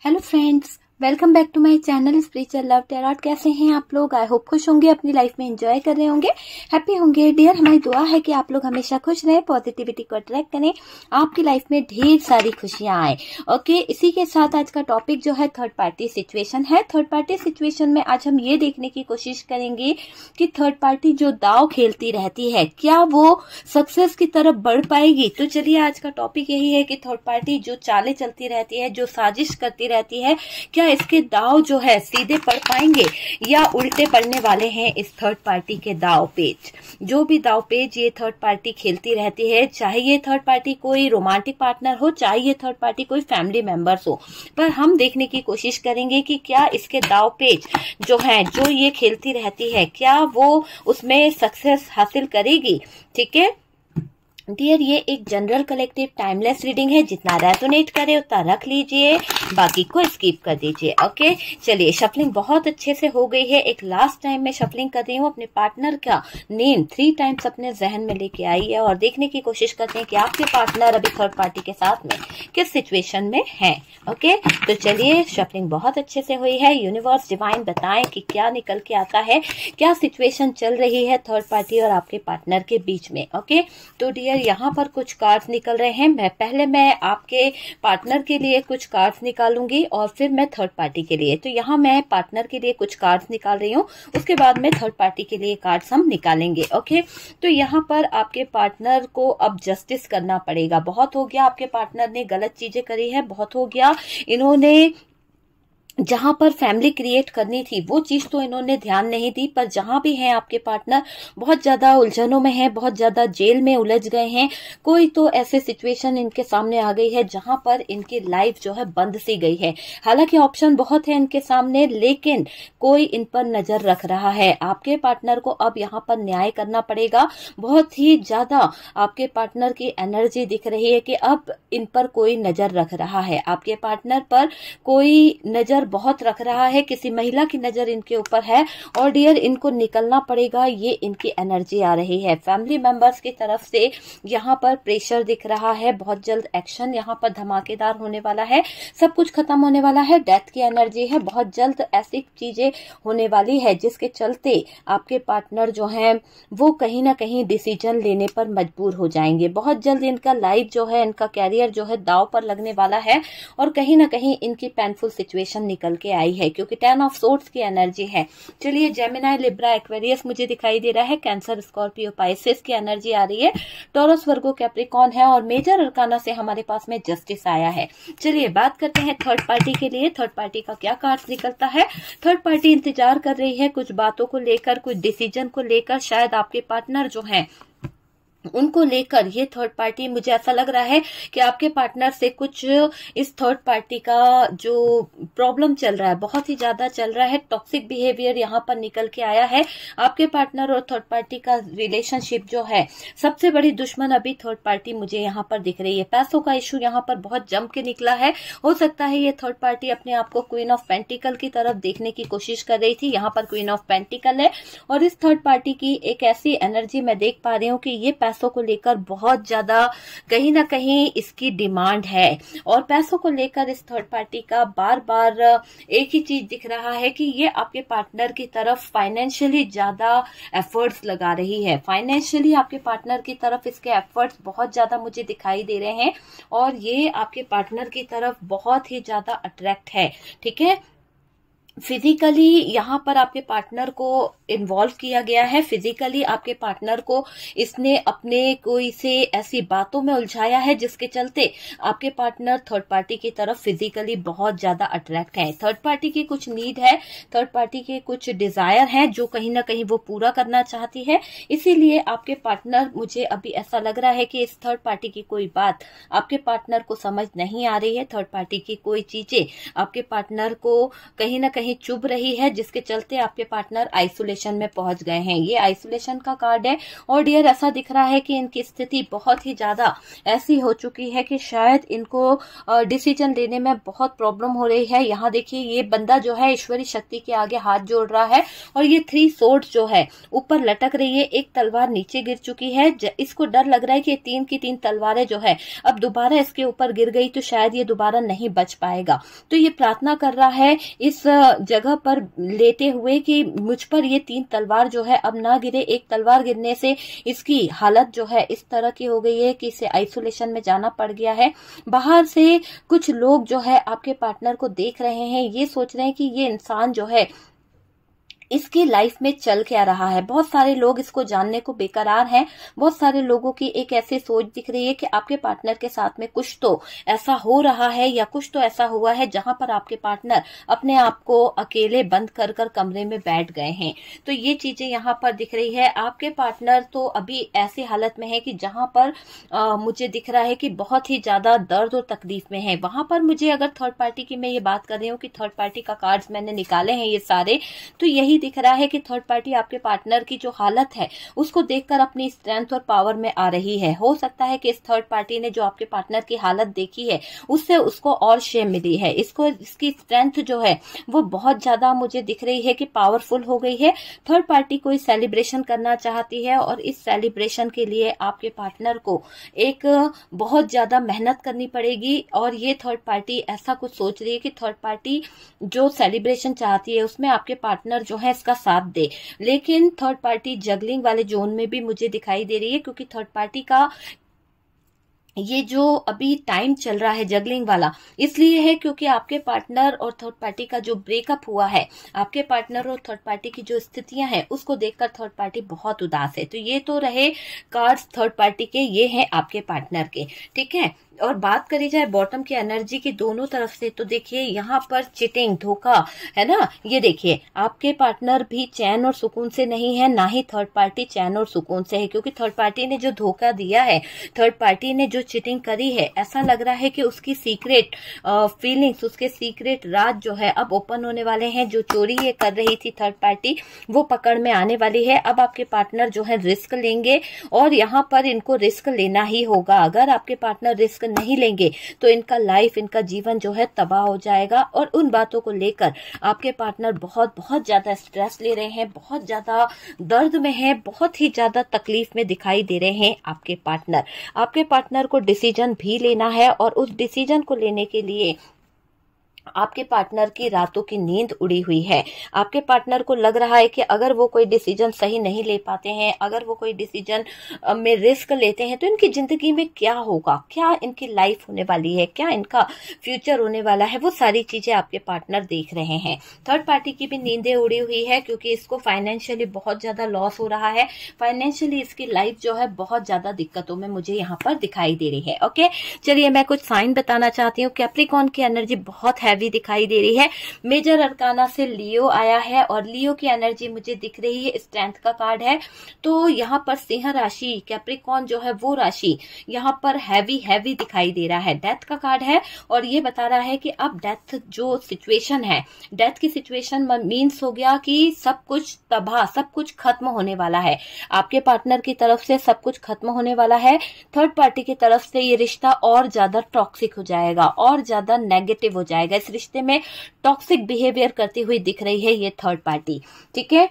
hello friends welcome back to my channel spiritual love tarot कैसे हैं आप लोग आई होप खुश होंगे अपनी लाइफ में एंजॉय कर रहे होंगे हैप्पी होंगे डियर हमारी दुआ है कि आप लोग हमेशा खुश रहें पॉजिटिविटी को अट्रैक्ट करें आपकी लाइफ में ढेर सारी खुशियां आए ओके इसी के साथ आज का टॉपिक जो है थर्ड पार्टी सिचुएशन है थर्ड पार्टी सिचुएशन में आज हम ये देखने की कोशिश करेंगे कि थर्ड पार्टी जो दाव खेलती रहती है क्या वो सक्सेस की तरफ बढ़ पाएगी तो चलिए आज का टॉपिक यही है कि थर्ड पार्टी जो चाले चलती रहती है जो साजिश करती रहती है क्या इसके दाव जो है सीधे पढ़ पाएंगे या उल्टे पढ़ने वाले हैं इस थर्ड पार्टी के दाव पेज जो भी दाव पेज ये थर्ड पार्टी खेलती रहती है चाहे ये थर्ड पार्टी कोई रोमांटिक पार्टनर हो चाहे ये थर्ड पार्टी कोई फैमिली मेंबर्स हो पर हम देखने की कोशिश करेंगे कि क्या इसके दाव पेज जो है जो ये खेलती रहती है क्या वो उसमें सक्सेस हासिल करेगी ठीक है डियर ये एक जनरल कलेक्टिव टाइमलेस रीडिंग है जितना रेजोनेट करे उतना रख लीजिए बाकी को स्किप कर दीजिए ओके चलिए शफलिंग बहुत अच्छे से हो गई है एक लास्ट टाइम मैं शफलिंग कर रही हूँ अपने पार्टनर का नेम थ्री टाइम्स अपने जहन में लेके आई है और देखने की कोशिश करते हैं कि आपके पार्टनर अभी थर्ड पार्टी के साथ में किस सिचुएशन में है ओके तो चलिए शफलिंग बहुत अच्छे से हुई है यूनिवर्स डिवाइन बताएं कि क्या निकल के आता है क्या सिचुएशन चल रही है थर्ड पार्टी और आपके पार्टनर के बीच में ओके तो डियर डियर यहाँ पर कुछ कार्ड्स निकल रहे हैं मैं पहले मैं आपके पार्टनर के लिए कुछ कार्ड्स निकालूंगी और फिर मैं थर्ड पार्टी के लिए तो यहाँ मैं पार्टनर के लिए कुछ कार्ड्स निकाल रही हूँ उसके बाद में थर्ड पार्टी के लिए कार्ड्स हम निकालेंगे ओके तो यहाँ पर आपके पार्टनर को अब जस्टिस करना पड़ेगा बहुत हो गया आपके पार्टनर ने गलत चीजें करी है बहुत हो गया इन्होंने जहां पर फैमिली क्रिएट करनी थी वो चीज तो इन्होंने ध्यान नहीं दी पर जहां भी हैं आपके पार्टनर बहुत ज्यादा उलझनों में हैं बहुत ज्यादा जेल में उलझ गए हैं कोई तो ऐसे सिचुएशन इनके सामने आ गई है जहां पर इनकी लाइफ जो है बंद सी गई है हालांकि ऑप्शन बहुत है इनके सामने लेकिन कोई इन पर नजर रख रहा है आपके पार्टनर को अब यहाँ पर न्याय करना पड़ेगा बहुत ही ज्यादा आपके पार्टनर की एनर्जी दिख रही है कि अब इन पर कोई नजर रख रहा है आपके पार्टनर पर कोई नजर नजर बहुत रख रहा है किसी महिला की नजर इनके ऊपर है और डियर इनको निकलना पड़ेगा ये इनकी एनर्जी आ रही है फैमिली मेंबर्स की तरफ से यहाँ पर प्रेशर दिख रहा है बहुत जल्द एक्शन यहाँ पर धमाकेदार होने वाला है सब कुछ खत्म होने वाला है डेथ की एनर्जी है बहुत जल्द ऐसी चीजें होने वाली है जिसके चलते आपके पार्टनर जो है वो कहीं ना कहीं डिसीजन लेने पर मजबूर हो जाएंगे बहुत जल्द इनका लाइफ जो है इनका कैरियर जो है दाव पर लगने वाला है और कहीं ना कहीं इनकी पेनफुल सिचुएशन निकल के आई है क्योंकि टेन ऑफ सोर्ट्स की एनर्जी है चलिए जेमिना लिब्रा एक्वेरियस मुझे दिखाई दे रहा है कैंसर स्कॉर्पियो पाइसिस की एनर्जी आ रही है टोरस वर्गो कैप्रिकॉन है और मेजर अरकाना से हमारे पास में जस्टिस आया है चलिए बात करते हैं थर्ड पार्टी के लिए थर्ड पार्टी का क्या कार्ड निकलता है थर्ड पार्टी इंतजार कर रही है कुछ बातों को लेकर कुछ डिसीजन को लेकर शायद आपके पार्टनर जो है उनको लेकर ये थर्ड पार्टी मुझे ऐसा लग रहा है कि आपके पार्टनर से कुछ इस थर्ड पार्टी का जो प्रॉब्लम चल रहा है बहुत ही ज्यादा चल रहा है टॉक्सिक बिहेवियर यहाँ पर निकल के आया है आपके पार्टनर और थर्ड पार्टी का रिलेशनशिप जो है सबसे बड़ी दुश्मन अभी थर्ड पार्टी मुझे यहाँ पर दिख रही है पैसों का इश्यू यहाँ पर बहुत जम के निकला है हो सकता है ये थर्ड पार्टी अपने आप को क्वीन ऑफ पेंटिकल की तरफ देखने की कोशिश कर रही थी यहाँ पर क्वीन ऑफ पेंटिकल है और इस थर्ड पार्टी की एक ऐसी एनर्जी मैं देख पा रही हूँ कि ये पैसों को लेकर बहुत ज्यादा कहीं ना कहीं इसकी डिमांड है और पैसों को लेकर इस थर्ड पार्टी का बार बार एक ही चीज दिख रहा है कि ये आपके पार्टनर की तरफ फाइनेंशियली ज्यादा एफर्ट्स लगा रही है फाइनेंशियली आपके पार्टनर की तरफ इसके एफर्ट्स बहुत ज्यादा मुझे दिखाई दे रहे हैं और ये आपके पार्टनर की तरफ बहुत ही ज्यादा अट्रैक्ट है ठीक है फिजिकली यहाँ पर आपके पार्टनर को इन्वॉल्व किया गया है फिजिकली आपके पार्टनर को इसने अपने कोई से ऐसी बातों में उलझाया है जिसके चलते आपके पार्टनर थर्ड पार्टी की तरफ फिजिकली बहुत ज्यादा अट्रैक्ट है थर्ड पार्टी की कुछ नीड है थर्ड पार्टी के कुछ डिजायर है जो कहीं ना कहीं वो पूरा करना चाहती है इसीलिए आपके पार्टनर मुझे अभी ऐसा लग रहा है कि इस थर्ड पार्टी की कोई बात आपके पार्टनर को समझ नहीं आ रही है थर्ड पार्टी की कोई चीजें आपके पार्टनर को कहीं ना कहीं कहीं चुभ रही है जिसके चलते आपके पार्टनर आइसोलेशन में पहुंच गए हैं ये आइसोलेशन का कार्ड है और डियर ऐसा दिख रहा है कि इनकी स्थिति बहुत ही ज्यादा ऐसी हो चुकी है कि शायद इनको डिसीजन लेने में बहुत प्रॉब्लम हो रही है यहाँ देखिए ये बंदा जो है ईश्वरी शक्ति के आगे हाथ जोड़ रहा है और ये थ्री सोर्ड जो है ऊपर लटक रही है एक तलवार नीचे गिर चुकी है इसको डर लग रहा है कि तीन की तीन तलवारें जो है अब दोबारा इसके ऊपर गिर गई तो शायद ये दोबारा नहीं बच पाएगा तो ये प्रार्थना कर रहा है इस जगह पर लेते हुए कि मुझ पर ये तीन तलवार जो है अब ना गिरे एक तलवार गिरने से इसकी हालत जो है इस तरह की हो गई है कि इसे आइसोलेशन में जाना पड़ गया है बाहर से कुछ लोग जो है आपके पार्टनर को देख रहे हैं ये सोच रहे हैं कि ये इंसान जो है इसकी लाइफ में चल क्या रहा है बहुत सारे लोग इसको जानने को बेकरार हैं बहुत सारे लोगों की एक ऐसी सोच दिख रही है कि आपके पार्टनर के साथ में कुछ तो ऐसा हो रहा है या कुछ तो ऐसा हुआ है जहां पर आपके पार्टनर अपने आप को अकेले बंद कर कर कमरे में बैठ गए हैं तो ये चीजें यहाँ पर दिख रही है आपके पार्टनर तो अभी ऐसी हालत में है कि जहां पर आ, मुझे दिख रहा है कि बहुत ही ज्यादा दर्द और तकलीफ में है वहां पर मुझे अगर थर्ड पार्टी की मैं ये बात कर रही हूँ कि थर्ड पार्टी का कार्ड मैंने निकाले हैं ये सारे तो यही दिख रहा है कि थर्ड पार्टी आपके पार्टनर की जो हालत है उसको देखकर अपनी स्ट्रेंथ और पावर में आ रही है हो सकता है कि इस थर्ड पार्टी ने जो आपके पार्टनर की हालत देखी है उससे उसको और शेम मिली है इसको इसकी स्ट्रेंथ जो है वो बहुत ज्यादा मुझे दिख रही है कि पावरफुल हो गई है थर्ड पार्टी कोई सेलिब्रेशन करना चाहती है और इस सेलिब्रेशन के लिए आपके पार्टनर को एक बहुत ज्यादा मेहनत करनी पड़ेगी और ये थर्ड पार्टी ऐसा कुछ सोच रही है कि थर्ड पार्टी जो सेलिब्रेशन चाहती है उसमें आपके पार्टनर जो है इसका साथ दे लेकिन थर्ड पार्टी जगलिंग वाले जोन में भी मुझे दिखाई दे रही है क्योंकि थर्ड पार्टी का ये जो अभी टाइम चल रहा है जगलिंग वाला इसलिए है क्योंकि आपके पार्टनर और थर्ड पार्टी का जो ब्रेकअप हुआ है आपके पार्टनर और थर्ड पार्टी की जो स्थितियां हैं उसको देखकर थर्ड पार्टी बहुत उदास है तो ये तो रहे कार्ड्स थर्ड पार्टी के ये हैं आपके पार्टनर के ठीक है और बात करी जाए बॉटम की एनर्जी की दोनों तरफ से तो देखिए यहाँ पर चिटिंग धोखा है ना ये देखिए आपके पार्टनर भी चैन और सुकून से नहीं है ना ही थर्ड पार्टी चैन और सुकून से है क्योंकि थर्ड पार्टी ने जो धोखा दिया है थर्ड पार्टी ने जो चिटिंग करी है ऐसा लग रहा है कि उसकी सीक्रेट फीलिंग्स उसके सीक्रेट राज जो है अब ओपन होने वाले हैं जो चोरी ये कर रही थी थर्ड पार्टी वो पकड़ में आने वाली है अब आपके पार्टनर जो है रिस्क लेंगे और यहाँ पर इनको रिस्क लेना ही होगा अगर आपके पार्टनर रिस्क नहीं लेंगे तो इनका लाइफ इनका जीवन जो है तबाह हो जाएगा और उन बातों को लेकर आपके पार्टनर बहुत बहुत ज़्यादा स्ट्रेस ले रहे हैं बहुत ज़्यादा दर्द में है बहुत ही ज़्यादा तकलीफ में दिखाई दे रहे हैं आपके पार्टनर आपके पार्टनर को डिसीजन भी लेना है और उस डिसीजन को लेने के लिए आपके पार्टनर की रातों की नींद उड़ी हुई है आपके पार्टनर को लग रहा है कि अगर वो कोई डिसीजन सही नहीं ले पाते हैं अगर वो कोई डिसीजन में रिस्क लेते हैं तो इनकी ज़िंदगी में क्या होगा क्या इनकी लाइफ होने वाली है क्या इनका फ्यूचर होने वाला है वो सारी चीज़ें आपके पार्टनर देख रहे हैं थर्ड पार्टी की भी नींदें उड़ी हुई है क्योंकि इसको फाइनेंशियली बहुत ज़्यादा लॉस हो रहा है फाइनेंशियली इसकी लाइफ जो है बहुत ज़्यादा दिक्कतों में मुझे यहाँ पर दिखाई दे रही है ओके चलिए मैं कुछ साइन बताना चाहती हूँ कैप्रिकॉन की एनर्जी बहुत है हैवी दिखाई दे रही है मेजर अरकाना से लियो आया है और लियो की एनर्जी मुझे दिख रही है स्ट्रेंथ का कार्ड है तो यहाँ पर सिंह राशि कैप्रिकॉन जो है वो राशि यहाँ पर हैवी हैवी दिखाई दे रहा है डेथ का कार्ड है और ये बता रहा है कि अब डेथ जो सिचुएशन है डेथ की सिचुएशन मीन्स हो गया कि सब कुछ तबाह सब कुछ खत्म होने वाला है आपके पार्टनर की तरफ से सब कुछ खत्म होने वाला है थर्ड पार्टी की तरफ से ये रिश्ता और ज्यादा टॉक्सिक हो जाएगा और ज्यादा नेगेटिव हो जाएगा इस रिश्ते में टॉक्सिक बिहेवियर करती हुई दिख रही है ये थर्ड पार्टी ठीक है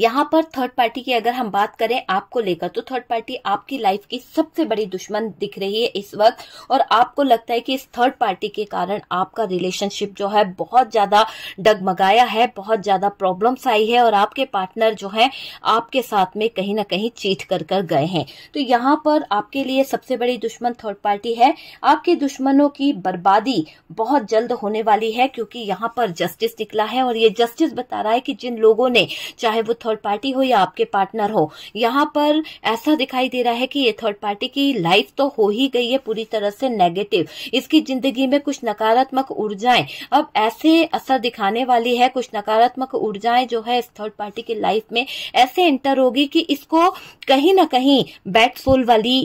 यहाँ पर थर्ड पार्टी की अगर हम बात करें आपको लेकर तो थर्ड पार्टी आपकी लाइफ की सबसे बड़ी दुश्मन दिख रही है इस वक्त और आपको लगता है कि इस थर्ड पार्टी के कारण आपका रिलेशनशिप जो है बहुत ज्यादा डगमगाया है बहुत ज्यादा प्रॉब्लम्स आई है और आपके पार्टनर जो है आपके साथ में कहीं ना कहीं चीट कर कर गए हैं तो यहाँ पर आपके लिए सबसे बड़ी दुश्मन थर्ड पार्टी है आपके दुश्मनों की बर्बादी बहुत जल्द होने वाली है क्योंकि यहाँ पर जस्टिस निकला है और ये जस्टिस बता रहा है कि जिन लोगों ने चाहे वो वो थर्ड पार्टी हो या आपके पार्टनर हो यहाँ पर ऐसा दिखाई दे रहा है कि ये थर्ड पार्टी की लाइफ तो हो ही गई है पूरी तरह से नेगेटिव इसकी जिंदगी में कुछ नकारात्मक ऊर्जाएं अब ऐसे असर दिखाने वाली है कुछ नकारात्मक ऊर्जाएं जो है इस थर्ड पार्टी की लाइफ में ऐसे एंटर होगी कि इसको कहीं ना कहीं बैड सोल वाली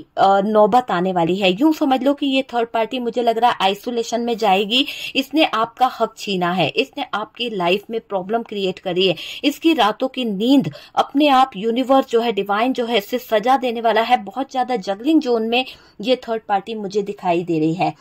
नौबत आने वाली है यूं समझ लो कि ये थर्ड पार्टी मुझे लग रहा है आइसोलेशन में जाएगी इसने आपका हक छीना है इसने आपकी लाइफ में प्रॉब्लम क्रिएट करी है इसकी रातों की नींद अपने आप यूनिवर्स जो है डिवाइन जो है इससे सजा देने वाला है बहुत ज्यादा जगलिंग जोन में ये थर्ड पार्टी मुझे दिखाई दे रही है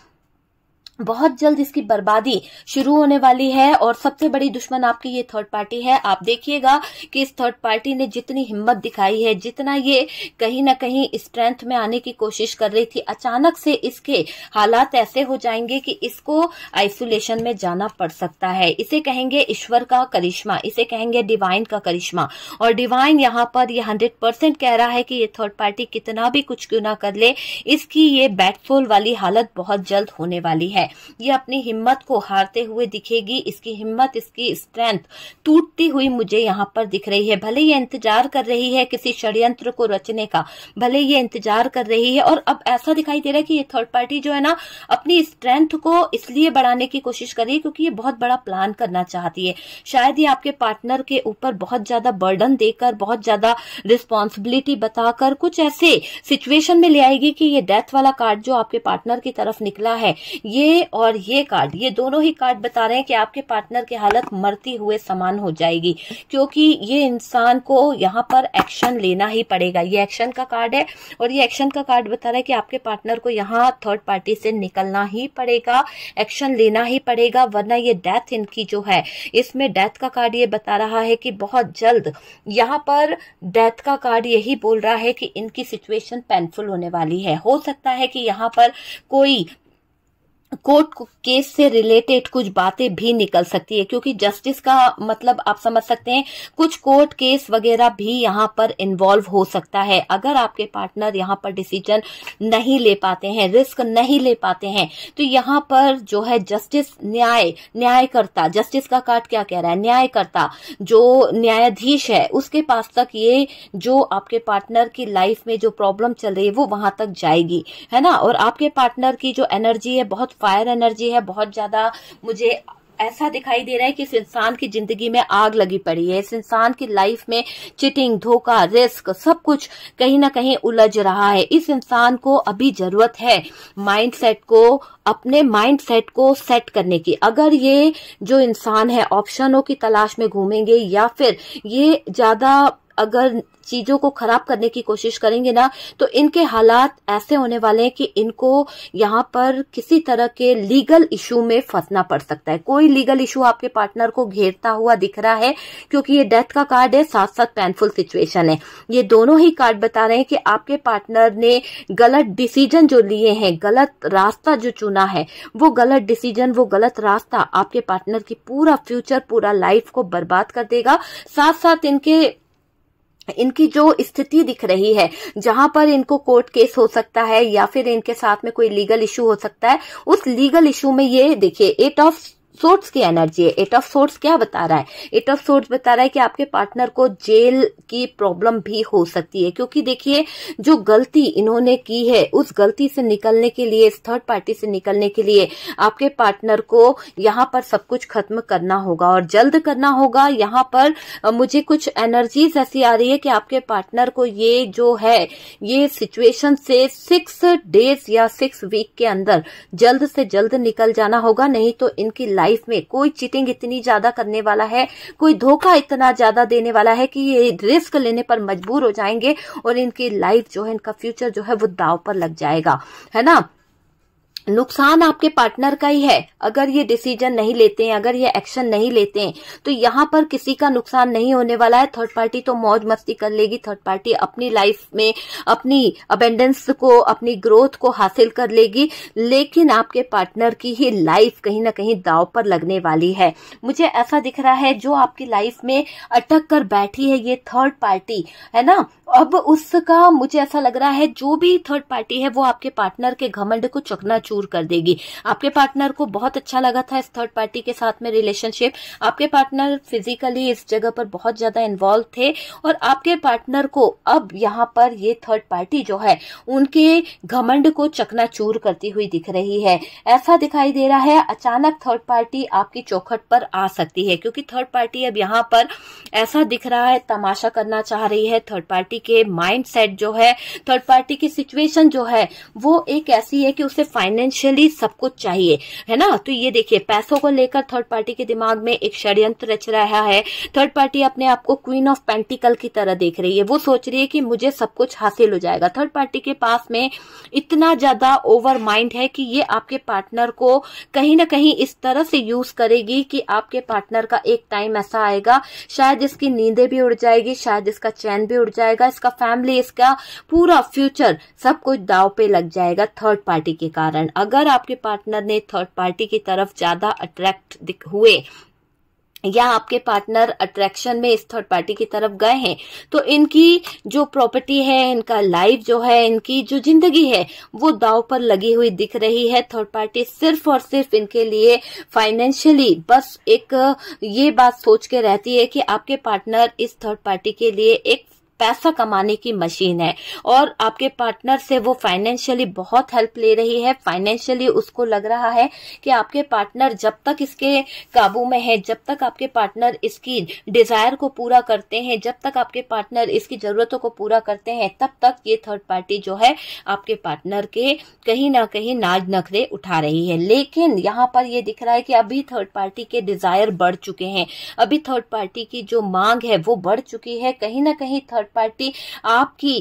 बहुत जल्द इसकी बर्बादी शुरू होने वाली है और सबसे बड़ी दुश्मन आपकी ये थर्ड पार्टी है आप देखिएगा कि इस थर्ड पार्टी ने जितनी हिम्मत दिखाई है जितना ये कहीं ना कहीं स्ट्रेंथ में आने की कोशिश कर रही थी अचानक से इसके हालात ऐसे हो जाएंगे कि इसको आइसोलेशन में जाना पड़ सकता है इसे कहेंगे ईश्वर का करिश्मा इसे कहेंगे डिवाइन का करिश्मा और डिवाइन यहाँ पर ये हंड्रेड कह रहा है कि ये थर्ड पार्टी कितना भी कुछ क्यों ना कर ले इसकी ये बैटफोल वाली हालत बहुत जल्द होने वाली है ये अपनी हिम्मत को हारते हुए दिखेगी इसकी हिम्मत इसकी स्ट्रेंथ टूटती हुई मुझे यहाँ पर दिख रही है भले ये इंतजार कर रही है किसी षड्यंत्र को रचने का भले ये इंतजार कर रही है और अब ऐसा दिखाई दे रहा है कि ये थर्ड पार्टी जो है ना अपनी स्ट्रेंथ को इसलिए बढ़ाने की कोशिश कर रही है क्योंकि ये बहुत बड़ा प्लान करना चाहती है शायद ये आपके पार्टनर के ऊपर बहुत ज्यादा बर्डन देकर बहुत ज्यादा रिस्पॉन्सिबिलिटी बताकर कुछ ऐसे सिचुएशन में ले आएगी कि ये डेथ वाला कार्ड जो आपके पार्टनर की तरफ निकला है ये और ये कार्ड ये दोनों ही कार्ड बता रहे हैं कि आपके पार्टनर की हालत मरती हुए समान हो जाएगी क्योंकि ये इंसान को यहाँ पर एक्शन लेना ही पड़ेगा ये एक्शन का कार्ड है और ये एक्शन का कार्ड बता रहा है कि आपके पार्टनर को यहाँ थर्ड पार्टी से निकलना ही पड़ेगा एक्शन लेना ही पड़ेगा वरना ये डेथ इनकी जो है इसमें डेथ का कार्ड ये बता रहा है कि बहुत जल्द यहाँ पर डेथ का कार्ड यही बोल रहा है कि इनकी सिचुएशन पेनफुल होने वाली है हो सकता है कि यहाँ पर कोई कोर्ट केस से रिलेटेड कुछ बातें भी निकल सकती है क्योंकि जस्टिस का मतलब आप समझ सकते हैं कुछ कोर्ट केस वगैरह भी यहाँ पर इन्वॉल्व हो सकता है अगर आपके पार्टनर यहाँ पर डिसीजन नहीं ले पाते हैं रिस्क नहीं ले पाते हैं तो यहाँ पर जो है जस्टिस न्याय न्यायकर्ता जस्टिस का कार्ड क्या कह रहा है न्यायकर्ता जो न्यायाधीश है उसके पास तक ये जो आपके पार्टनर की लाइफ में जो प्रॉब्लम चल रही है वो वहां तक जाएगी है ना और आपके पार्टनर की जो एनर्जी है बहुत फायर एनर्जी है बहुत ज्यादा मुझे ऐसा दिखाई दे रहा है कि इस इंसान की जिंदगी में आग लगी पड़ी है इस इंसान की लाइफ में चिटिंग धोखा रिस्क सब कुछ कहीं ना कहीं उलझ रहा है इस इंसान को अभी जरूरत है माइंडसेट को अपने माइंडसेट को सेट करने की अगर ये जो इंसान है ऑप्शनों की तलाश में घूमेंगे या फिर ये ज्यादा अगर चीजों को खराब करने की कोशिश करेंगे ना तो इनके हालात ऐसे होने वाले हैं कि इनको यहाँ पर किसी तरह के लीगल इशू में फंसना पड़ सकता है कोई लीगल इशू आपके पार्टनर को घेरता हुआ दिख रहा है क्योंकि ये डेथ का कार्ड है साथ साथ पेनफुल सिचुएशन है ये दोनों ही कार्ड बता रहे हैं कि आपके पार्टनर ने गलत डिसीजन जो लिए हैं गलत रास्ता जो चुना है वो गलत डिसीजन वो गलत रास्ता आपके पार्टनर की पूरा फ्यूचर पूरा लाइफ को बर्बाद कर देगा साथ साथ इनके इनकी जो स्थिति दिख रही है जहां पर इनको कोर्ट केस हो सकता है या फिर इनके साथ में कोई लीगल इशू हो सकता है उस लीगल इशू में ये देखिए एट ऑफ सोर्स की एनर्जी है एट ऑफ सोर्स क्या बता रहा है एट ऑफ सोर्स बता रहा है कि आपके पार्टनर को जेल की प्रॉब्लम भी हो सकती है क्योंकि देखिए जो गलती इन्होंने की है उस गलती से निकलने के लिए थर्ड पार्टी से निकलने के लिए आपके पार्टनर को यहाँ पर सब कुछ खत्म करना होगा और जल्द करना होगा यहाँ पर मुझे कुछ एनर्जीज ऐसी आ रही है कि आपके पार्टनर को ये जो है ये सिचुएशन से सिक्स डेज या सिक्स वीक के अंदर जल्द से जल्द निकल जाना होगा नहीं तो इनकी लाइफ लाइफ में कोई चीटिंग इतनी ज्यादा करने वाला है कोई धोखा इतना ज्यादा देने वाला है कि ये रिस्क लेने पर मजबूर हो जाएंगे और इनकी लाइफ जो है इनका फ्यूचर जो है वो दाव पर लग जाएगा है ना नुकसान आपके पार्टनर का ही है अगर ये डिसीजन नहीं लेते हैं अगर ये एक्शन नहीं लेते हैं तो यहाँ पर किसी का नुकसान नहीं होने वाला है थर्ड पार्टी तो मौज मस्ती कर लेगी थर्ड पार्टी अपनी लाइफ में अपनी अबेंडेंस को अपनी ग्रोथ को हासिल कर लेगी लेकिन आपके पार्टनर की ही लाइफ कहीं ना कहीं दाव पर लगने वाली है मुझे ऐसा दिख रहा है जो आपकी लाइफ में अटक कर बैठी है ये थर्ड पार्टी है ना अब उसका मुझे ऐसा लग रहा है जो भी थर्ड पार्टी है वो आपके पार्टनर के घमंड को चकना दूर कर देगी आपके पार्टनर को बहुत अच्छा लगा था इस थर्ड पार्टी के साथ में रिलेशनशिप आपके पार्टनर फिजिकली इस जगह पर बहुत ज्यादा इन्वॉल्व थे और आपके पार्टनर को अब यहाँ पर ये थर्ड पार्टी जो है उनके घमंड को चकनाचूर करती हुई दिख रही है ऐसा दिखाई दे रहा है अचानक थर्ड पार्टी आपकी चौखट पर आ सकती है क्योंकि थर्ड पार्टी अब यहाँ पर ऐसा दिख रहा है तमाशा करना चाह रही है थर्ड पार्टी के माइंड जो है थर्ड पार्टी की सिचुएशन जो है वो एक ऐसी है कि उसे फाइनेंस फाइनेंशियली सब कुछ चाहिए है ना तो ये देखिए पैसों को लेकर थर्ड पार्टी के दिमाग में एक षड्यंत्र रच रहा है थर्ड पार्टी अपने आप को क्वीन ऑफ पेंटिकल की तरह देख रही है वो सोच रही है कि मुझे सब कुछ हासिल हो जाएगा थर्ड पार्टी के पास में इतना ज्यादा ओवर माइंड है कि ये आपके पार्टनर को कहीं ना कहीं इस तरह से यूज करेगी कि आपके पार्टनर का एक टाइम ऐसा आएगा शायद इसकी नींदे भी उड़ जाएगी शायद इसका चैन भी उड़ जाएगा इसका फैमिली इसका पूरा फ्यूचर सब कुछ दाव पे लग जाएगा थर्ड पार्टी के कारण अगर आपके पार्टनर ने थर्ड पार्टी की तरफ ज्यादा अट्रैक्ट हुए या आपके पार्टनर अट्रैक्शन में इस थर्ड पार्टी की तरफ गए हैं तो इनकी जो प्रॉपर्टी है इनका लाइफ जो है इनकी जो जिंदगी है वो दाव पर लगी हुई दिख रही है थर्ड पार्टी सिर्फ और सिर्फ इनके लिए फाइनेंशियली बस एक ये बात सोच के रहती है कि आपके पार्टनर इस थर्ड पार्टी के लिए एक पैसा कमाने की मशीन है और आपके पार्टनर से वो फाइनेंशियली बहुत हेल्प ले रही है फाइनेंशियली उसको लग रहा है कि आपके पार्टनर जब तक इसके काबू में है जब तक आपके पार्टनर इसकी डिजायर को पूरा करते हैं जब तक आपके पार्टनर इसकी जरूरतों को पूरा करते हैं तब तक ये थर्ड पार्टी जो है आपके पार्टनर के कहीं ना कहीं नाज नखरे उठा रही है लेकिन यहाँ पर ये दिख रहा है कि अभी थर्ड पार्टी के डिजायर बढ़ चुके हैं अभी थर्ड पार्टी की जो मांग है वो बढ़ चुकी है कहीं ना कहीं थर्ड पार्टी आपकी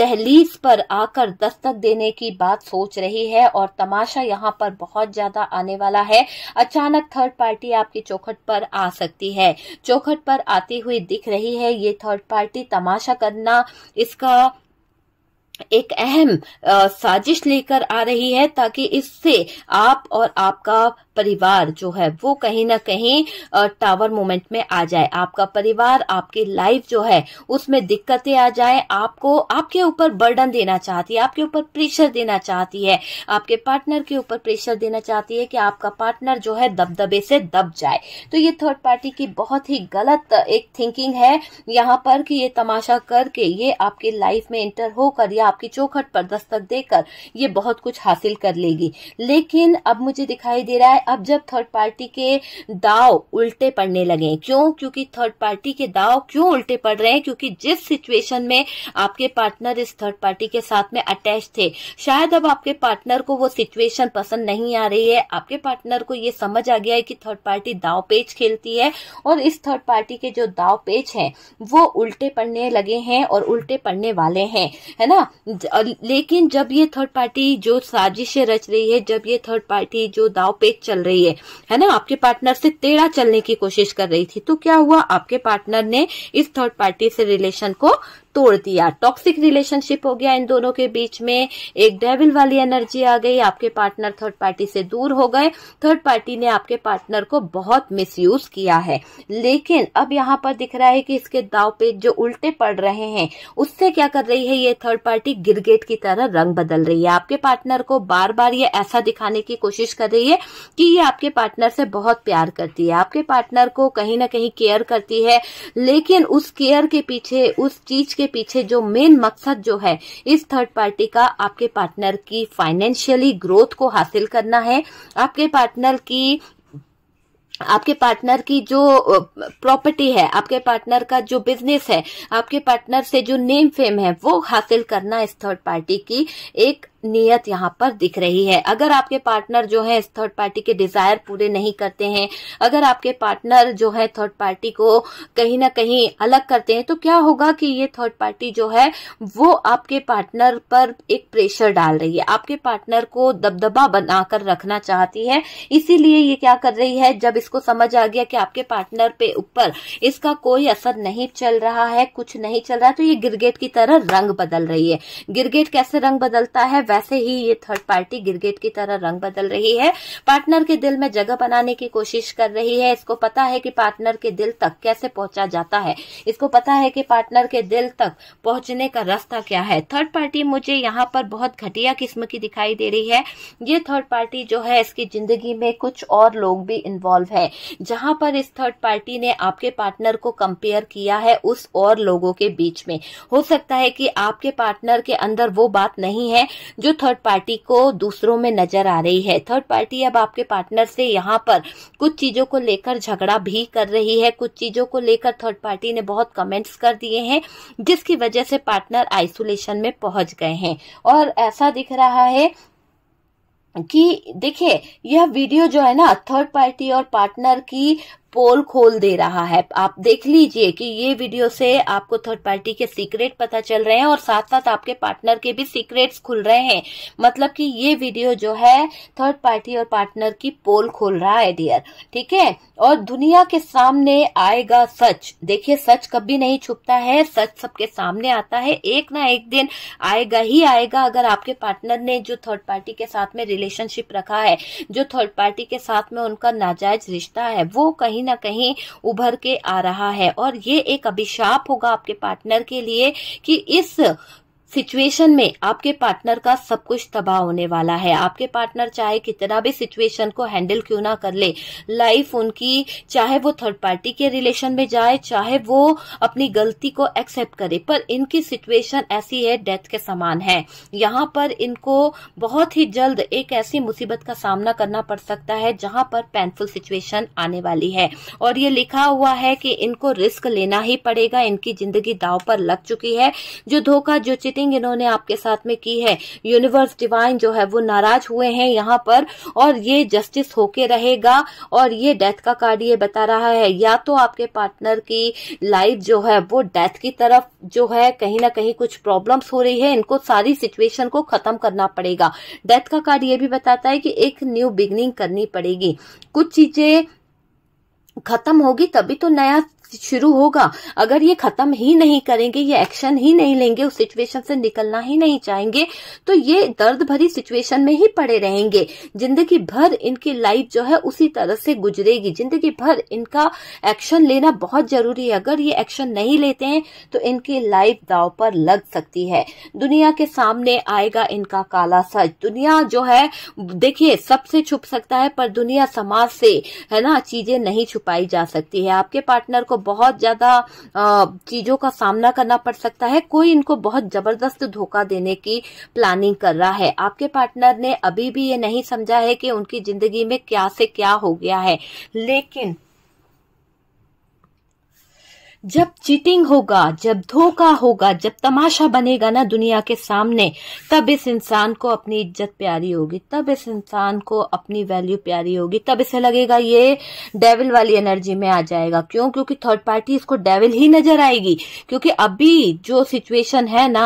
दहलीज पर आकर दस्तक देने की बात सोच रही है और तमाशा यहाँ पर बहुत ज्यादा आने वाला है अचानक थर्ड पार्टी आपकी चौखट पर आ सकती है चौखट पर आती हुई दिख रही है ये थर्ड पार्टी तमाशा करना इसका एक अहम साजिश लेकर आ रही है ताकि इससे आप और आपका परिवार जो है वो कहीं ना कहीं टावर मोमेंट में आ जाए आपका परिवार आपकी लाइफ जो है उसमें दिक्कतें आ जाए आपको आपके ऊपर बर्डन देना चाहती है आपके ऊपर प्रेशर देना चाहती है आपके पार्टनर के ऊपर प्रेशर देना चाहती है कि आपका पार्टनर जो है दबदबे से दब जाए तो ये थर्ड पार्टी की बहुत ही गलत एक थिंकिंग है यहाँ पर कि ये तमाशा करके ये आपके लाइफ में इंटर होकर या आपकी चौखट पर दस्तक देकर ये बहुत कुछ हासिल कर लेगी लेकिन अब मुझे दिखाई दे रहा है अब जब थर्ड पार्टी के दाव उल्टे पड़ने लगे क्यों क्योंकि थर्ड पार्टी के दाव क्यों उल्टे पड़ रहे हैं क्योंकि जिस सिचुएशन में आपके पार्टनर इस थर्ड पार्टी के साथ में अटैच थे शायद अब आपके पार्टनर को वो सिचुएशन पसंद नहीं आ रही है आपके पार्टनर को ये समझ आ गया है कि थर्ड पार्टी दाव पेज खेलती है और इस थर्ड पार्टी के जो दाव पेज है वो उल्टे पड़ने लगे हैं और उल्टे पड़ने वाले हैं है ना लेकिन जब ये थर्ड पार्टी जो साजिशें रच रही है जब ये थर्ड पार्टी जो दाव पेच चल रही है है ना आपके पार्टनर से टेढ़ा चलने की कोशिश कर रही थी तो क्या हुआ आपके पार्टनर ने इस थर्ड पार्टी से रिलेशन को तोड़ दिया टॉक्सिक रिलेशनशिप हो गया इन दोनों के बीच में एक डेविल वाली एनर्जी आ गई आपके पार्टनर थर्ड पार्टी से दूर हो गए थर्ड पार्टी ने आपके पार्टनर को बहुत मिसयूज किया है लेकिन अब यहाँ पर दिख रहा है कि इसके दाव पे जो उल्टे पड़ रहे हैं उससे क्या कर रही है ये थर्ड पार्टी गिरगेट की तरह रंग बदल रही है आपके पार्टनर को बार बार ये ऐसा दिखाने की कोशिश कर रही है कि ये आपके पार्टनर से बहुत प्यार करती है आपके पार्टनर को कहीं ना कहीं केयर करती है लेकिन उस केयर के पीछे उस चीज के इसके पीछे जो मेन मकसद जो है इस थर्ड पार्टी का आपके पार्टनर की फाइनेंशियली ग्रोथ को हासिल करना है आपके पार्टनर की आपके पार्टनर की जो प्रॉपर्टी है आपके पार्टनर का जो बिजनेस है आपके पार्टनर से जो नेम फेम है वो हासिल करना इस थर्ड पार्टी की एक नियत यहाँ पर दिख रही है अगर आपके पार्टनर जो है थर्ड पार्टी के डिजायर पूरे नहीं करते हैं अगर आपके पार्टनर जो है थर्ड पार्टी को कहीं ना कहीं अलग करते हैं तो क्या होगा कि ये थर्ड पार्टी जो है वो आपके पार्टनर पर एक प्रेशर डाल रही है आपके पार्टनर को दबदबा बनाकर रखना चाहती है इसीलिए ये क्या कर रही है जब इसको समझ आ गया कि आपके पार्टनर पे ऊपर इसका कोई असर नहीं चल रहा है कुछ नहीं चल रहा है तो ये गिरगेट की तरह रंग बदल रही है गिरगेट कैसे रंग बदलता है वैसे ही ये थर्ड पार्टी गिरगेट की तरह रंग बदल रही है पार्टनर के दिल में जगह बनाने की कोशिश कर रही है इसको पता है कि पार्टनर के दिल तक कैसे पहुंचा जाता है इसको पता है कि पार्टनर के दिल तक पहुंचने का रास्ता क्या है थर्ड पार्टी मुझे यहाँ पर बहुत घटिया किस्म की दिखाई दे रही है ये थर्ड पार्टी जो है इसकी जिंदगी में कुछ और लोग भी इन्वॉल्व है जहां पर इस थर्ड पार्टी ने आपके पार्टनर को कंपेयर किया है उस और लोगों के बीच में हो सकता है कि आपके पार्टनर के अंदर वो बात नहीं है जो थर्ड पार्टी को दूसरों में नजर आ रही है थर्ड पार्टी अब आपके पार्टनर से यहाँ पर कुछ चीजों को लेकर झगड़ा भी कर रही है कुछ चीजों को लेकर थर्ड पार्टी ने बहुत कमेंट्स कर दिए हैं जिसकी वजह से पार्टनर आइसोलेशन में पहुंच गए हैं और ऐसा दिख रहा है कि देखिए यह वीडियो जो है ना थर्ड पार्टी और पार्टनर की पोल खोल दे रहा है आप देख लीजिए कि ये वीडियो से आपको थर्ड पार्टी के सीक्रेट पता चल रहे हैं और साथ साथ आपके पार्टनर के भी सीक्रेट्स खुल रहे हैं मतलब कि ये वीडियो जो है थर्ड पार्टी और पार्टनर की पोल खोल रहा है डियर ठीक है और दुनिया के सामने आएगा सच देखिए सच कभी नहीं छुपता है सच सबके सामने आता है एक ना एक दिन आएगा ही आएगा अगर आपके पार्टनर ने जो थर्ड पार्टी के साथ में रिलेशनशिप रखा है जो थर्ड पार्टी के साथ में उनका नाजायज रिश्ता है वो कहीं कहीं ना कहीं उभर के आ रहा है और ये एक अभिशाप होगा आपके पार्टनर के लिए कि इस सिचुएशन में आपके पार्टनर का सब कुछ तबाह होने वाला है आपके पार्टनर चाहे कितना भी सिचुएशन को हैंडल क्यों ना कर ले लाइफ उनकी चाहे वो थर्ड पार्टी के रिलेशन में जाए चाहे वो अपनी गलती को एक्सेप्ट करे पर इनकी सिचुएशन ऐसी है डेथ के समान है यहाँ पर इनको बहुत ही जल्द एक ऐसी मुसीबत का सामना करना पड़ सकता है जहां पर पेनफुल सिचुएशन आने वाली है और ये लिखा हुआ है कि इनको रिस्क लेना ही पड़ेगा इनकी जिंदगी दाव पर लग चुकी है जो धोखा जो चिटिंग चीटिंग इन्होंने आपके साथ में की है यूनिवर्स डिवाइन जो है वो नाराज हुए हैं यहाँ पर और ये जस्टिस होके रहेगा और ये डेथ का कार्ड ये बता रहा है या तो आपके पार्टनर की लाइफ जो है वो डेथ की तरफ जो है कहीं ना कहीं कुछ प्रॉब्लम्स हो रही है इनको सारी सिचुएशन को खत्म करना पड़ेगा डेथ का कार्ड ये भी बताता है कि एक न्यू बिगनिंग करनी पड़ेगी कुछ चीजें खत्म होगी तभी तो नया शुरू होगा अगर ये खत्म ही नहीं करेंगे ये एक्शन ही नहीं लेंगे उस सिचुएशन से निकलना ही नहीं चाहेंगे तो ये दर्द भरी सिचुएशन में ही पड़े रहेंगे जिंदगी भर इनकी लाइफ जो है उसी तरह से गुजरेगी जिंदगी भर इनका एक्शन लेना बहुत जरूरी है अगर ये एक्शन नहीं लेते हैं तो इनकी लाइफ दाव पर लग सकती है दुनिया के सामने आएगा इनका काला सच दुनिया जो है देखिए सबसे छुप सकता है पर दुनिया समाज से है ना चीजें नहीं छुपाई जा सकती है आपके पार्टनर को बहुत ज्यादा चीजों का सामना करना पड़ सकता है कोई इनको बहुत जबरदस्त धोखा देने की प्लानिंग कर रहा है आपके पार्टनर ने अभी भी ये नहीं समझा है कि उनकी जिंदगी में क्या से क्या हो गया है लेकिन जब चीटिंग होगा जब धोखा होगा जब तमाशा बनेगा ना दुनिया के सामने तब इस इंसान को अपनी इज्जत प्यारी होगी तब इस इंसान को अपनी वैल्यू प्यारी होगी तब इसे लगेगा ये डेविल वाली एनर्जी में आ जाएगा क्यों क्योंकि थर्ड पार्टी इसको डेविल ही नजर आएगी क्योंकि अभी जो सिचुएशन है ना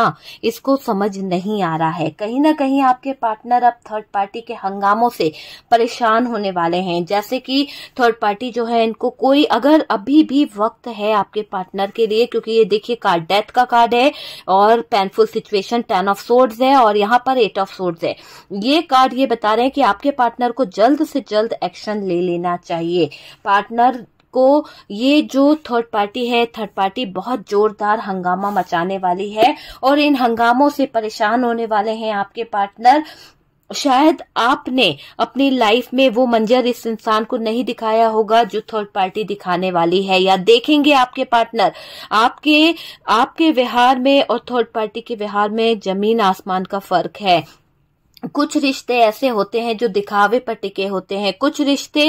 इसको समझ नहीं आ रहा है कहीं ना कहीं आपके पार्टनर अब थर्ड पार्टी के हंगामों से परेशान होने वाले हैं जैसे कि थर्ड पार्टी जो है इनको कोई अगर अभी भी वक्त है आपके पार्टनर के लिए क्योंकि ये देखिए कार्ड डेथ का कार्ड है और painful situation ten of swords है और यहाँ पर एट ऑफ सोर्ड्स है ये कार्ड ये बता रहे हैं कि आपके पार्टनर को जल्द से जल्द एक्शन ले लेना चाहिए पार्टनर को ये जो थर्ड पार्टी है थर्ड पार्टी बहुत जोरदार हंगामा मचाने वाली है और इन हंगामों से परेशान होने वाले हैं आपके पार्टनर शायद आपने अपनी लाइफ में वो मंजर इस इंसान को नहीं दिखाया होगा जो थर्ड पार्टी दिखाने वाली है या देखेंगे आपके पार्टनर आपके आपके व्यवहार में और थर्ड पार्टी के व्यवहार में जमीन आसमान का फर्क है कुछ रिश्ते ऐसे होते हैं जो दिखावे पर टिके होते हैं कुछ रिश्ते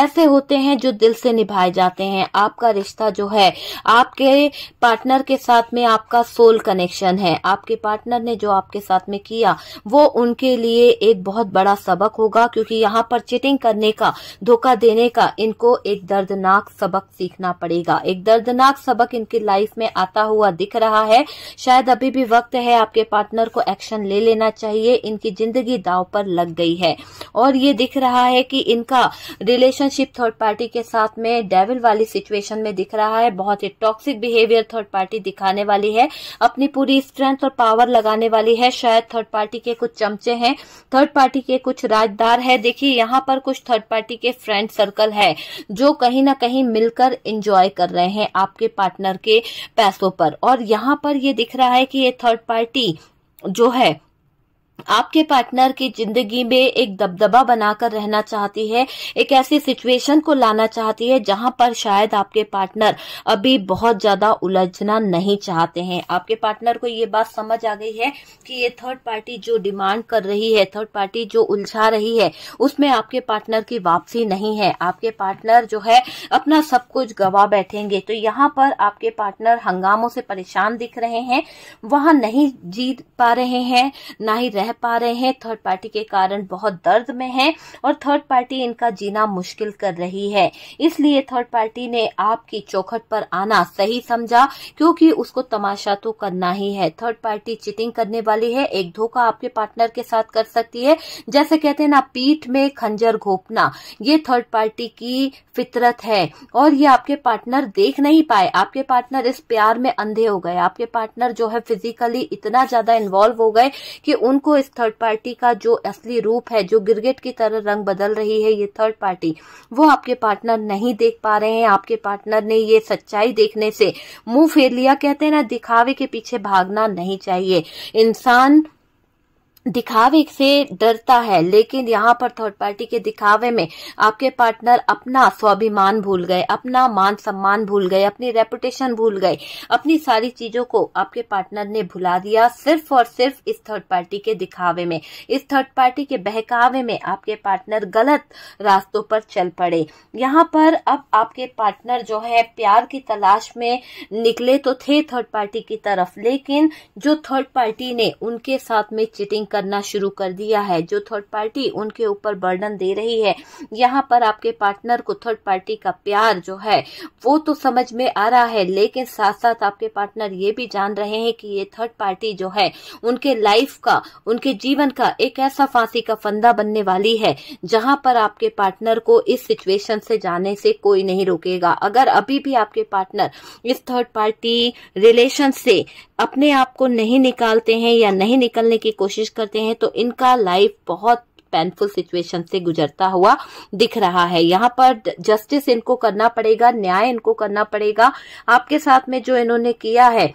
ऐसे होते हैं जो दिल से निभाए जाते हैं आपका रिश्ता जो है आपके पार्टनर के साथ में आपका सोल कनेक्शन है आपके पार्टनर ने जो आपके साथ में किया वो उनके लिए एक बहुत बड़ा सबक होगा क्योंकि यहाँ पर चिटिंग करने का धोखा देने का इनको एक दर्दनाक सबक सीखना पड़ेगा एक दर्दनाक सबक इनकी लाइफ में आता हुआ दिख रहा है शायद अभी भी वक्त है आपके पार्टनर को एक्शन ले लेना चाहिए इनकी जिन जिंदगी दाव पर लग गई है और ये दिख रहा है कि इनका रिलेशनशिप थर्ड पार्टी के साथ में डेविल वाली सिचुएशन में दिख रहा है बहुत ही टॉक्सिक बिहेवियर थर्ड पार्टी दिखाने वाली है अपनी पूरी स्ट्रेंथ और पावर लगाने वाली है शायद थर्ड पार्टी के कुछ चमचे हैं थर्ड पार्टी के कुछ राजदार है देखिए यहाँ पर कुछ थर्ड पार्टी के फ्रेंड सर्कल है जो कहीं ना कहीं मिलकर एंजॉय कर रहे हैं आपके पार्टनर के पैसों पर और यहाँ पर ये दिख रहा है कि ये थर्ड पार्टी जो है आपके पार्टनर की जिंदगी में एक दबदबा बनाकर रहना चाहती है एक ऐसी सिचुएशन को लाना चाहती है जहां पर शायद आपके पार्टनर अभी बहुत ज्यादा उलझना नहीं चाहते हैं आपके पार्टनर को ये बात समझ आ गई है कि ये थर्ड पार्टी जो डिमांड कर रही है थर्ड पार्टी जो उलझा रही है उसमें आपके पार्टनर की वापसी नहीं है आपके पार्टनर जो है अपना सब कुछ गवा बैठेंगे तो यहाँ पर आपके पार्टनर हंगामों से परेशान दिख रहे हैं वहां नहीं जीत पा रहे हैं ना ही रह रह पा रहे हैं थर्ड पार्टी के कारण बहुत दर्द में हैं और थर्ड पार्टी इनका जीना मुश्किल कर रही है इसलिए थर्ड पार्टी ने आपकी चौखट पर आना सही समझा क्योंकि उसको तमाशा तो करना ही है थर्ड पार्टी चिटिंग करने वाली है एक धोखा आपके पार्टनर के साथ कर सकती है जैसे कहते हैं ना पीठ में खंजर घोपना ये थर्ड पार्टी की फितरत है और ये आपके पार्टनर देख नहीं पाए आपके पार्टनर इस प्यार में अंधे हो गए आपके पार्टनर जो है फिजिकली इतना ज्यादा इन्वॉल्व हो गए कि उनको इस थर्ड पार्टी का जो असली रूप है जो गिरगेट की तरह रंग बदल रही है ये थर्ड पार्टी वो आपके पार्टनर नहीं देख पा रहे हैं आपके पार्टनर ने ये सच्चाई देखने से मुंह फेर लिया कहते हैं ना दिखावे के पीछे भागना नहीं चाहिए इंसान दिखावे से डरता है लेकिन यहाँ पर थर्ड पार्टी के दिखावे में आपके पार्टनर अपना स्वाभिमान भूल गए अपना मान सम्मान भूल गए अपनी रेपुटेशन भूल गए अपनी सारी चीजों को आपके पार्टनर ने भुला दिया सिर्फ और सिर्फ इस थर्ड पार्टी के दिखावे में इस थर्ड पार्टी के बहकावे में आपके पार्टनर गलत रास्तों पर चल पड़े यहाँ पर अब आपके पार्टनर जो है प्यार की तलाश में निकले तो थे थर्ड पार्टी की तरफ लेकिन जो थर्ड पार्टी ने उनके साथ में चिटिंग करना शुरू कर दिया है जो थर्ड पार्टी उनके ऊपर बर्डन दे रही है यहाँ पर आपके पार्टनर को थर्ड पार्टी का प्यार जो है वो तो समझ में आ रहा है लेकिन साथ साथ आपके पार्टनर ये भी जान रहे हैं कि ये थर्ड पार्टी जो है उनके लाइफ का उनके जीवन का एक ऐसा फांसी का फंदा बनने वाली है जहां पर आपके पार्टनर को इस सिचुएशन से जाने से कोई नहीं रोकेगा अगर अभी भी आपके पार्टनर इस थर्ड पार्टी रिलेशन से अपने आप को नहीं निकालते हैं या नहीं निकलने की कोशिश करते हैं तो इनका लाइफ बहुत पेनफुल सिचुएशन से गुजरता हुआ दिख रहा है यहाँ पर जस्टिस इनको करना पड़ेगा न्याय इनको करना पड़ेगा आपके साथ में जो इन्होंने किया है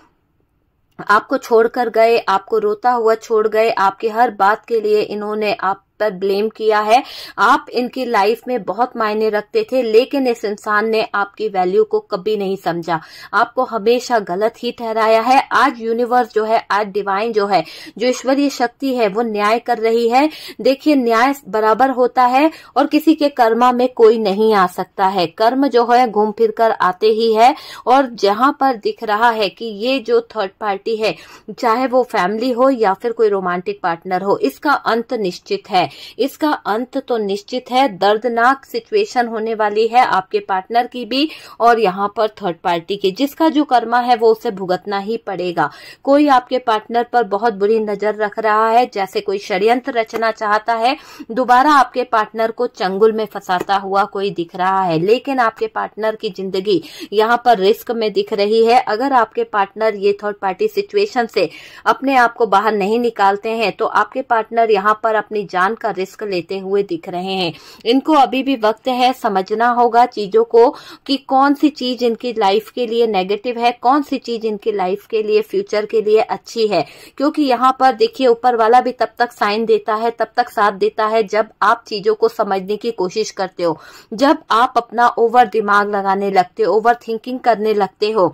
आपको छोड़कर गए आपको रोता हुआ छोड़ गए आपके हर बात के लिए इन्होंने आप पर ब्लेम किया है आप इनकी लाइफ में बहुत मायने रखते थे लेकिन इस इंसान ने आपकी वैल्यू को कभी नहीं समझा आपको हमेशा गलत ही ठहराया है आज यूनिवर्स जो है आज डिवाइन जो है जो ईश्वरीय शक्ति है वो न्याय कर रही है देखिए न्याय बराबर होता है और किसी के कर्मा में कोई नहीं आ सकता है कर्म जो है घूम फिर कर आते ही है और जहां पर दिख रहा है कि ये जो थर्ड पार्टी है चाहे वो फैमिली हो या फिर कोई रोमांटिक पार्टनर हो इसका अंत निश्चित है इसका अंत तो निश्चित है दर्दनाक सिचुएशन होने वाली है आपके पार्टनर की भी और यहाँ पर थर्ड पार्टी की जिसका जो कर्मा है वो उसे भुगतना ही पड़ेगा कोई आपके पार्टनर पर बहुत बुरी नजर रख रहा है जैसे कोई षड्यंत्र रचना चाहता है दोबारा आपके पार्टनर को चंगुल में फंसाता हुआ कोई दिख रहा है लेकिन आपके पार्टनर की जिंदगी यहाँ पर रिस्क में दिख रही है अगर आपके पार्टनर ये थर्ड पार्टी सिचुएशन से अपने आप को बाहर नहीं निकालते हैं तो आपके पार्टनर यहाँ पर अपनी जान का रिस्क लेते हुए दिख रहे हैं इनको अभी भी वक्त है समझना होगा चीजों को कि कौन सी चीज इनकी लाइफ के लिए नेगेटिव है कौन सी चीज इनकी लाइफ के लिए फ्यूचर के लिए अच्छी है क्योंकि यहाँ पर देखिए ऊपर वाला भी तब तक साइन देता है तब तक साथ देता है जब आप चीजों को समझने की कोशिश करते हो जब आप अपना ओवर दिमाग लगाने लगते हो ओवर थिंकिंग करने लगते हो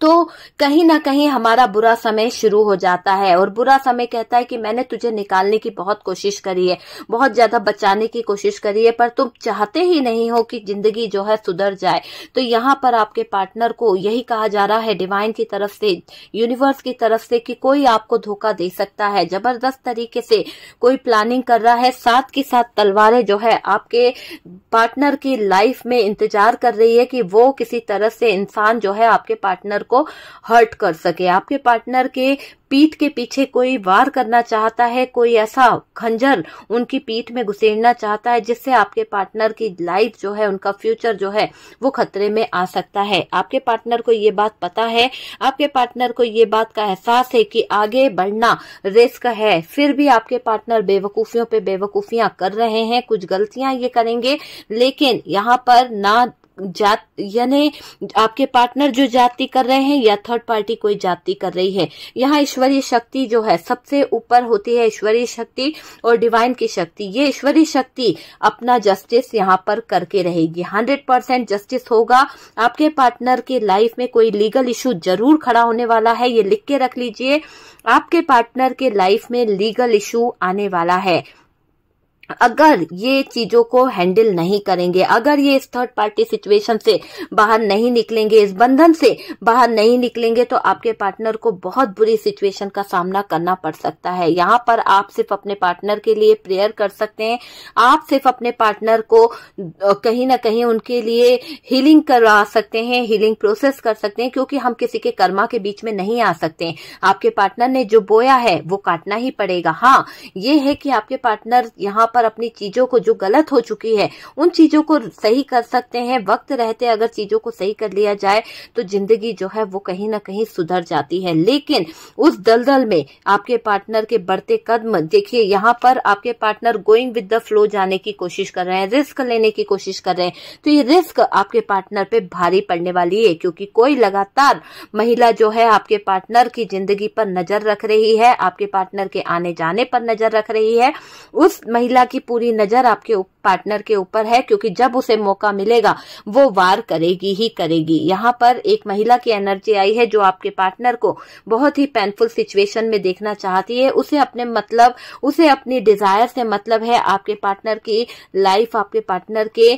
तो कहीं ना कहीं हमारा बुरा समय शुरू हो जाता है और बुरा समय कहता है कि मैंने तुझे निकालने की बहुत कोशिश करी है बहुत ज्यादा बचाने की कोशिश करी है पर तुम चाहते ही नहीं हो कि जिंदगी जो है सुधर जाए तो यहाँ पर आपके पार्टनर को यही कहा जा रहा है डिवाइन की तरफ से यूनिवर्स की तरफ से कि कोई आपको धोखा दे सकता है जबरदस्त तरीके से कोई प्लानिंग कर रहा है साथ के साथ तलवारें जो है आपके पार्टनर की लाइफ में इंतजार कर रही है कि वो किसी तरह से इंसान जो है आपके पार्टनर पार्टनर को हर्ट कर सके आपके पार्टनर के पीठ के पीछे कोई वार करना चाहता है कोई ऐसा खंजर उनकी पीठ में घुसेड़ना चाहता है जिससे आपके पार्टनर की लाइफ जो है उनका फ्यूचर जो है वो खतरे में आ सकता है आपके पार्टनर को ये बात पता है आपके पार्टनर को ये बात का एहसास है कि आगे बढ़ना रिस्क है फिर भी आपके पार्टनर बेवकूफियों पे बेवकूफियां कर रहे हैं कुछ गलतियां ये करेंगे लेकिन यहाँ पर ना जात यानी आपके पार्टनर जो जाति कर रहे हैं या थर्ड पार्टी कोई जाति कर रही है यहाँ ईश्वरीय शक्ति जो है सबसे ऊपर होती है ईश्वरीय शक्ति और डिवाइन की शक्ति ये ईश्वरीय शक्ति अपना जस्टिस यहाँ पर करके रहेगी हंड्रेड परसेंट जस्टिस होगा आपके पार्टनर के लाइफ में कोई लीगल इशू जरूर खड़ा होने वाला है ये लिख के रख लीजिए आपके पार्टनर के लाइफ में लीगल इशू आने वाला है अगर ये चीजों को हैंडल नहीं करेंगे अगर ये इस थर्ड पार्टी सिचुएशन से बाहर नहीं निकलेंगे इस बंधन से बाहर नहीं निकलेंगे तो आपके पार्टनर को बहुत बुरी सिचुएशन का सामना करना पड़ सकता है यहाँ पर आप सिर्फ अपने पार्टनर के लिए प्रेयर कर सकते हैं आप सिर्फ अपने पार्टनर को कहीं ना कहीं उनके लिए हीलिंग करवा सकते हैं हीलिंग प्रोसेस कर सकते हैं क्योंकि हम किसी के कर्मा के बीच में नहीं आ सकते आपके पार्टनर ने जो बोया है वो काटना ही पड़ेगा हाँ ये है कि आपके पार्टनर यहाँ पर अपनी चीजों को जो गलत हो चुकी है उन चीजों को सही कर सकते हैं वक्त रहते अगर चीजों को सही कर लिया जाए तो जिंदगी जो है वो कहीं ना कहीं सुधर जाती है लेकिन उस दलदल में आपके पार्टनर के बढ़ते कदम देखिए यहाँ पर आपके partner going with the flow जाने की कोशिश कर रहे हैं रिस्क लेने की कोशिश कर रहे हैं तो ये रिस्क आपके पार्टनर पे भारी पड़ने वाली है क्योंकि कोई लगातार महिला जो है आपके पार्टनर की जिंदगी पर नजर रख रही है आपके पार्टनर के आने जाने पर नजर रख रही है उस महिला महिला की पूरी नजर आपके पार्टनर के ऊपर है क्योंकि जब उसे मौका मिलेगा वो वार करेगी ही करेगी यहाँ पर एक महिला की एनर्जी आई है जो आपके पार्टनर को बहुत ही पेनफुल सिचुएशन में देखना चाहती है उसे अपने मतलब उसे अपनी डिजायर से मतलब है आपके पार्टनर की लाइफ आपके पार्टनर के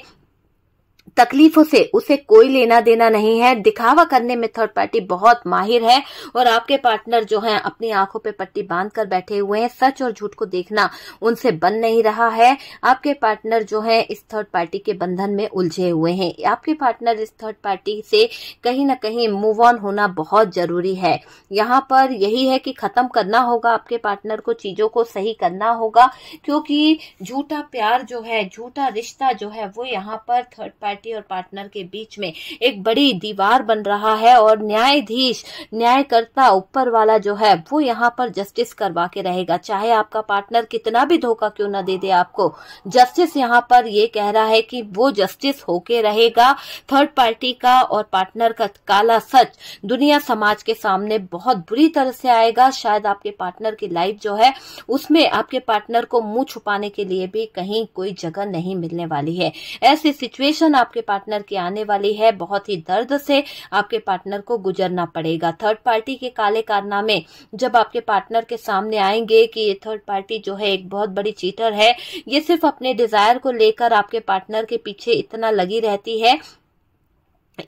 तकलीफों से उसे कोई लेना देना नहीं है दिखावा करने में थर्ड पार्टी बहुत माहिर है और आपके पार्टनर जो हैं अपनी आंखों पे पट्टी बांध कर बैठे हुए हैं सच और झूठ को देखना उनसे बन नहीं रहा है आपके पार्टनर जो है इस थर्ड पार्टी के बंधन में उलझे हुए हैं आपके पार्टनर इस थर्ड पार्टी से कहीं ना कहीं मूव ऑन होना बहुत जरूरी है यहाँ पर यही है कि खत्म करना होगा आपके पार्टनर को चीजों को सही करना होगा क्योंकि झूठा प्यार जो है झूठा रिश्ता जो है वो यहाँ पर थर्ड पार्टी पति और पार्टनर के बीच में एक बड़ी दीवार बन रहा है और न्यायाधीश न्यायकर्ता ऊपर वाला जो है वो यहाँ पर जस्टिस करवा के रहेगा चाहे आपका पार्टनर कितना भी धोखा क्यों ना दे दे आपको जस्टिस यहाँ पर ये कह रहा है कि वो जस्टिस होके रहेगा थर्ड पार्टी का और पार्टनर का काला सच दुनिया समाज के सामने बहुत बुरी तरह से आएगा शायद आपके पार्टनर की लाइफ जो है उसमें आपके पार्टनर को मुंह छुपाने के लिए भी कहीं कोई जगह नहीं मिलने वाली है ऐसी सिचुएशन आपके आपके पार्टनर की आने वाली है बहुत ही दर्द से आपके पार्टनर को गुजरना पड़ेगा थर्ड पार्टी के काले कारनामे जब आपके पार्टनर के सामने आएंगे कि ये थर्ड पार्टी जो है एक बहुत बड़ी चीटर है ये सिर्फ अपने डिजायर को लेकर आपके पार्टनर के पीछे इतना लगी रहती है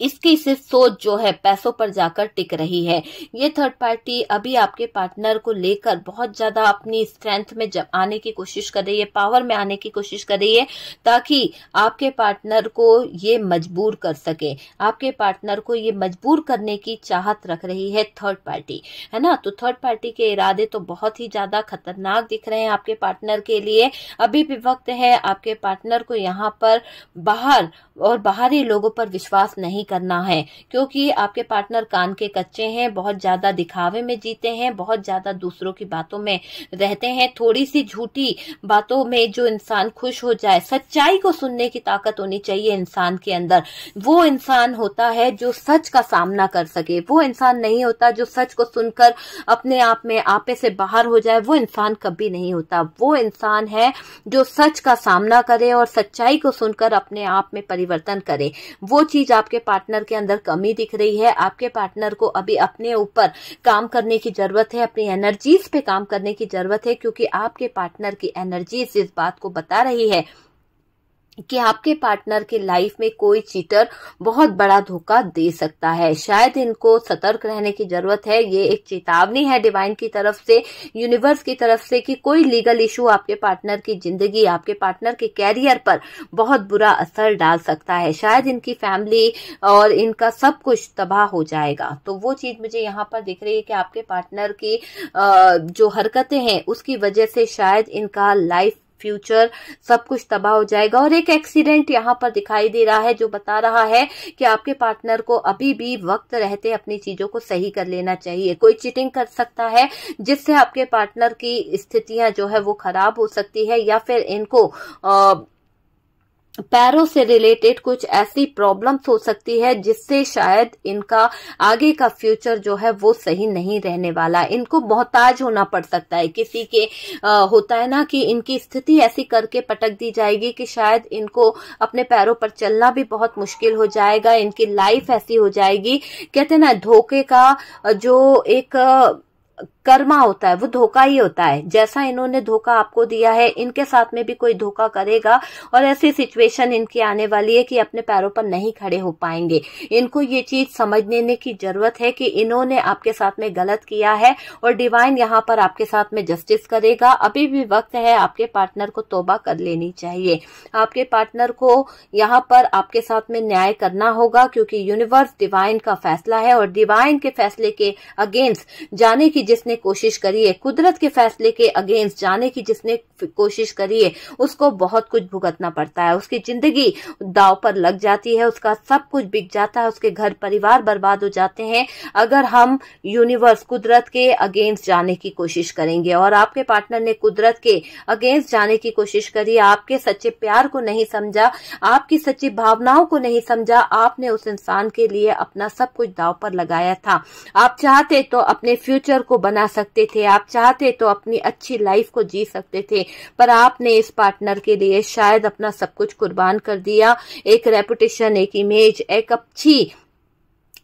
इसकी सिर्फ सोच जो है पैसों पर जाकर टिक रही है ये थर्ड पार्टी अभी आपके पार्टनर को लेकर बहुत ज्यादा अपनी स्ट्रेंथ में जब आने की कोशिश कर रही है पावर में आने की कोशिश कर रही है ताकि आपके पार्टनर को ये मजबूर कर सके आपके पार्टनर को ये मजबूर करने की चाहत रख रही है थर्ड पार्टी है ना तो थर्ड पार्टी के इरादे तो बहुत ही ज्यादा खतरनाक दिख रहे हैं आपके पार्टनर के लिए अभी भी वक्त है आपके पार्टनर को यहाँ पर बाहर और बाहरी लोगों पर विश्वास नहीं नहीं करना है क्योंकि आपके पार्टनर कान के कच्चे हैं बहुत ज्यादा दिखावे में जीते हैं बहुत ज्यादा दूसरों की बातों में रहते हैं थोड़ी सी झूठी बातों में जो इंसान खुश हो जाए सच्चाई को सुनने की ताकत होनी चाहिए इंसान के अंदर वो इंसान होता है जो सच का सामना कर सके वो इंसान नहीं होता जो सच को सुनकर अपने आप में आपे से बाहर हो जाए वो इंसान कभी नहीं होता वो इंसान है जो सच का सामना करे और सच्चाई को सुनकर अपने आप में परिवर्तन करे वो चीज आपके पार्टनर के अंदर कमी दिख रही है आपके पार्टनर को अभी अपने ऊपर काम करने की जरूरत है अपनी एनर्जीज पे काम करने की जरूरत है क्योंकि आपके पार्टनर की एनर्जीज इस बात को बता रही है कि आपके पार्टनर के लाइफ में कोई चीटर बहुत बड़ा धोखा दे सकता है शायद इनको सतर्क रहने की जरूरत है ये एक चेतावनी है डिवाइन की तरफ से यूनिवर्स की तरफ से कि कोई लीगल इशू आपके पार्टनर की जिंदगी आपके पार्टनर के कैरियर पर बहुत बुरा असर डाल सकता है शायद इनकी फैमिली और इनका सब कुछ तबाह हो जाएगा तो वो चीज मुझे यहाँ पर दिख रही है कि आपके पार्टनर की जो हरकतें हैं उसकी वजह से शायद इनका लाइफ फ्यूचर सब कुछ तबाह हो जाएगा और एक एक्सीडेंट यहाँ पर दिखाई दे रहा है जो बता रहा है कि आपके पार्टनर को अभी भी वक्त रहते अपनी चीजों को सही कर लेना चाहिए कोई चीटिंग कर सकता है जिससे आपके पार्टनर की स्थितियां जो है वो खराब हो सकती है या फिर इनको आ, पैरों से रिलेटेड कुछ ऐसी प्रॉब्लम्स हो सकती है जिससे शायद इनका आगे का फ्यूचर जो है वो सही नहीं रहने वाला इनको मोहताज होना पड़ सकता है किसी के आ, होता है ना कि इनकी स्थिति ऐसी करके पटक दी जाएगी कि शायद इनको अपने पैरों पर चलना भी बहुत मुश्किल हो जाएगा इनकी लाइफ ऐसी हो जाएगी कहते ना धोखे का जो एक कर्मा होता है वो धोखा ही होता है जैसा इन्होंने धोखा आपको दिया है इनके साथ में भी कोई धोखा करेगा और ऐसी सिचुएशन इनकी आने वाली है कि अपने पैरों पर नहीं खड़े हो पाएंगे इनको ये चीज समझने की जरूरत है कि इन्होंने आपके साथ में गलत किया है और डिवाइन यहाँ पर आपके साथ में जस्टिस करेगा अभी भी वक्त है आपके पार्टनर को तोबा कर लेनी चाहिए आपके पार्टनर को यहाँ पर आपके साथ में न्याय करना होगा क्योंकि यूनिवर्स डिवाइन का फैसला है और डिवाइन के फैसले के अगेंस्ट जाने की जिसने कोशिश करी है कुदरत के फैसले के अगेंस्ट जाने की जिसने कोशिश करी है उसको बहुत कुछ भुगतना पड़ता है उसकी जिंदगी दाव पर लग जाती है उसका सब कुछ बिक जाता है उसके घर परिवार बर्बाद हो जाते हैं अगर हम यूनिवर्स कुदरत के अगेंस्ट जाने की कोशिश करेंगे और आपके पार्टनर ने कुदरत के अगेंस्ट जाने की कोशिश करी आपके सच्चे प्यार को नहीं समझा आपकी सच्ची भावनाओं को नहीं समझा आपने उस इंसान के लिए अपना सब कुछ दाव पर लगाया था आप चाहते तो अपने फ्यूचर को बना सकते थे आप चाहते तो अपनी अच्छी लाइफ को जी सकते थे पर आपने इस पार्टनर के लिए शायद अपना सब कुछ कुर्बान कर दिया एक रेपुटेशन एक इमेज एक अच्छी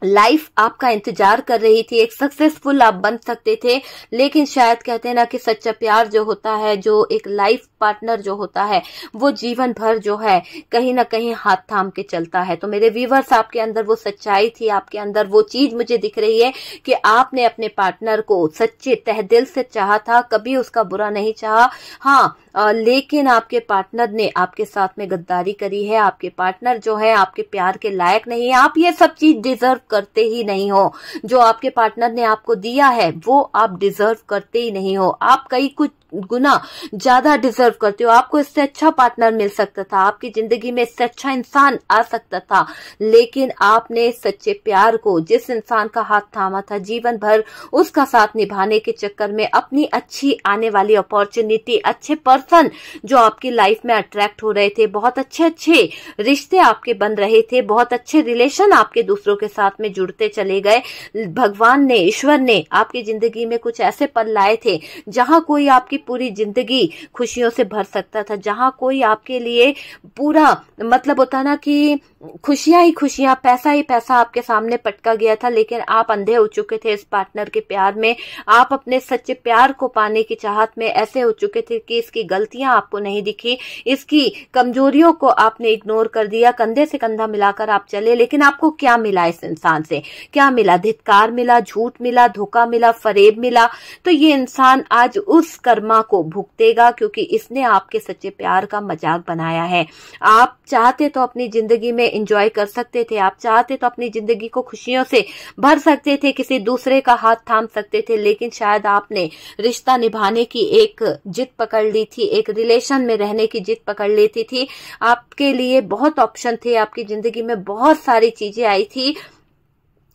लाइफ आपका इंतजार कर रही थी एक सक्सेसफुल आप बन सकते थे लेकिन शायद कहते हैं ना कि सच्चा प्यार जो होता है जो एक लाइफ पार्टनर जो होता है वो जीवन भर जो है कहीं ना कहीं हाथ थाम के चलता है तो मेरे व्यूवर्स आपके अंदर वो सच्चाई थी आपके अंदर वो चीज मुझे दिख रही है कि आपने अपने पार्टनर को सच्चे तह दिल से चाह था कभी उसका बुरा नहीं चाह हाँ लेकिन आपके पार्टनर ने आपके साथ में गद्दारी करी है आपके पार्टनर जो है आपके प्यार के लायक नहीं है आप ये सब चीज डिजर्व करते ही नहीं हो जो आपके पार्टनर ने आपको दिया है वो आप डिजर्व करते ही नहीं हो आप कई कुछ गुना ज्यादा डिजर्व करते हो आपको इससे अच्छा पार्टनर मिल सकता था आपकी जिंदगी में इससे अच्छा इंसान आ सकता था लेकिन आपने सच्चे प्यार को जिस इंसान का हाथ थामा था जीवन भर उसका साथ निभाने के चक्कर में अपनी अच्छी आने वाली अपॉर्चुनिटी अच्छे पर्सन जो आपकी लाइफ में अट्रैक्ट हो रहे थे बहुत अच्छे अच्छे रिश्ते आपके बन रहे थे बहुत अच्छे रिलेशन आपके दूसरों के साथ में जुड़ते चले गए भगवान ने ईश्वर ने आपकी जिंदगी में कुछ ऐसे पल लाए थे जहां कोई आपकी पूरी जिंदगी खुशियों से भर सकता था जहां कोई आपके लिए पूरा मतलब होता ना कि खुशियां ही खुशियां पैसा ही पैसा आपके सामने पटका गया था लेकिन आप अंधे हो चुके थे इस पार्टनर के प्यार में आप अपने सच्चे प्यार को पाने की चाहत में ऐसे हो चुके थे कि इसकी गलतियां आपको नहीं दिखी इसकी कमजोरियों को आपने इग्नोर कर दिया कंधे से कंधा मिलाकर आप चले लेकिन आपको क्या मिला इस इंसान से क्या मिला धितकार मिला झूठ मिला धोखा मिला फरेब मिला तो ये इंसान आज उस कर्मा आत्मा को भुगतेगा क्योंकि इसने आपके सच्चे प्यार का मजाक बनाया है आप चाहते तो अपनी जिंदगी में इंजॉय कर सकते थे आप चाहते तो अपनी जिंदगी को खुशियों से भर सकते थे किसी दूसरे का हाथ थाम सकते थे लेकिन शायद आपने रिश्ता निभाने की एक जिद पकड़ ली थी एक रिलेशन में रहने की जिद पकड़ लेती थी आपके लिए बहुत ऑप्शन थे आपकी जिंदगी में बहुत सारी चीजें आई थी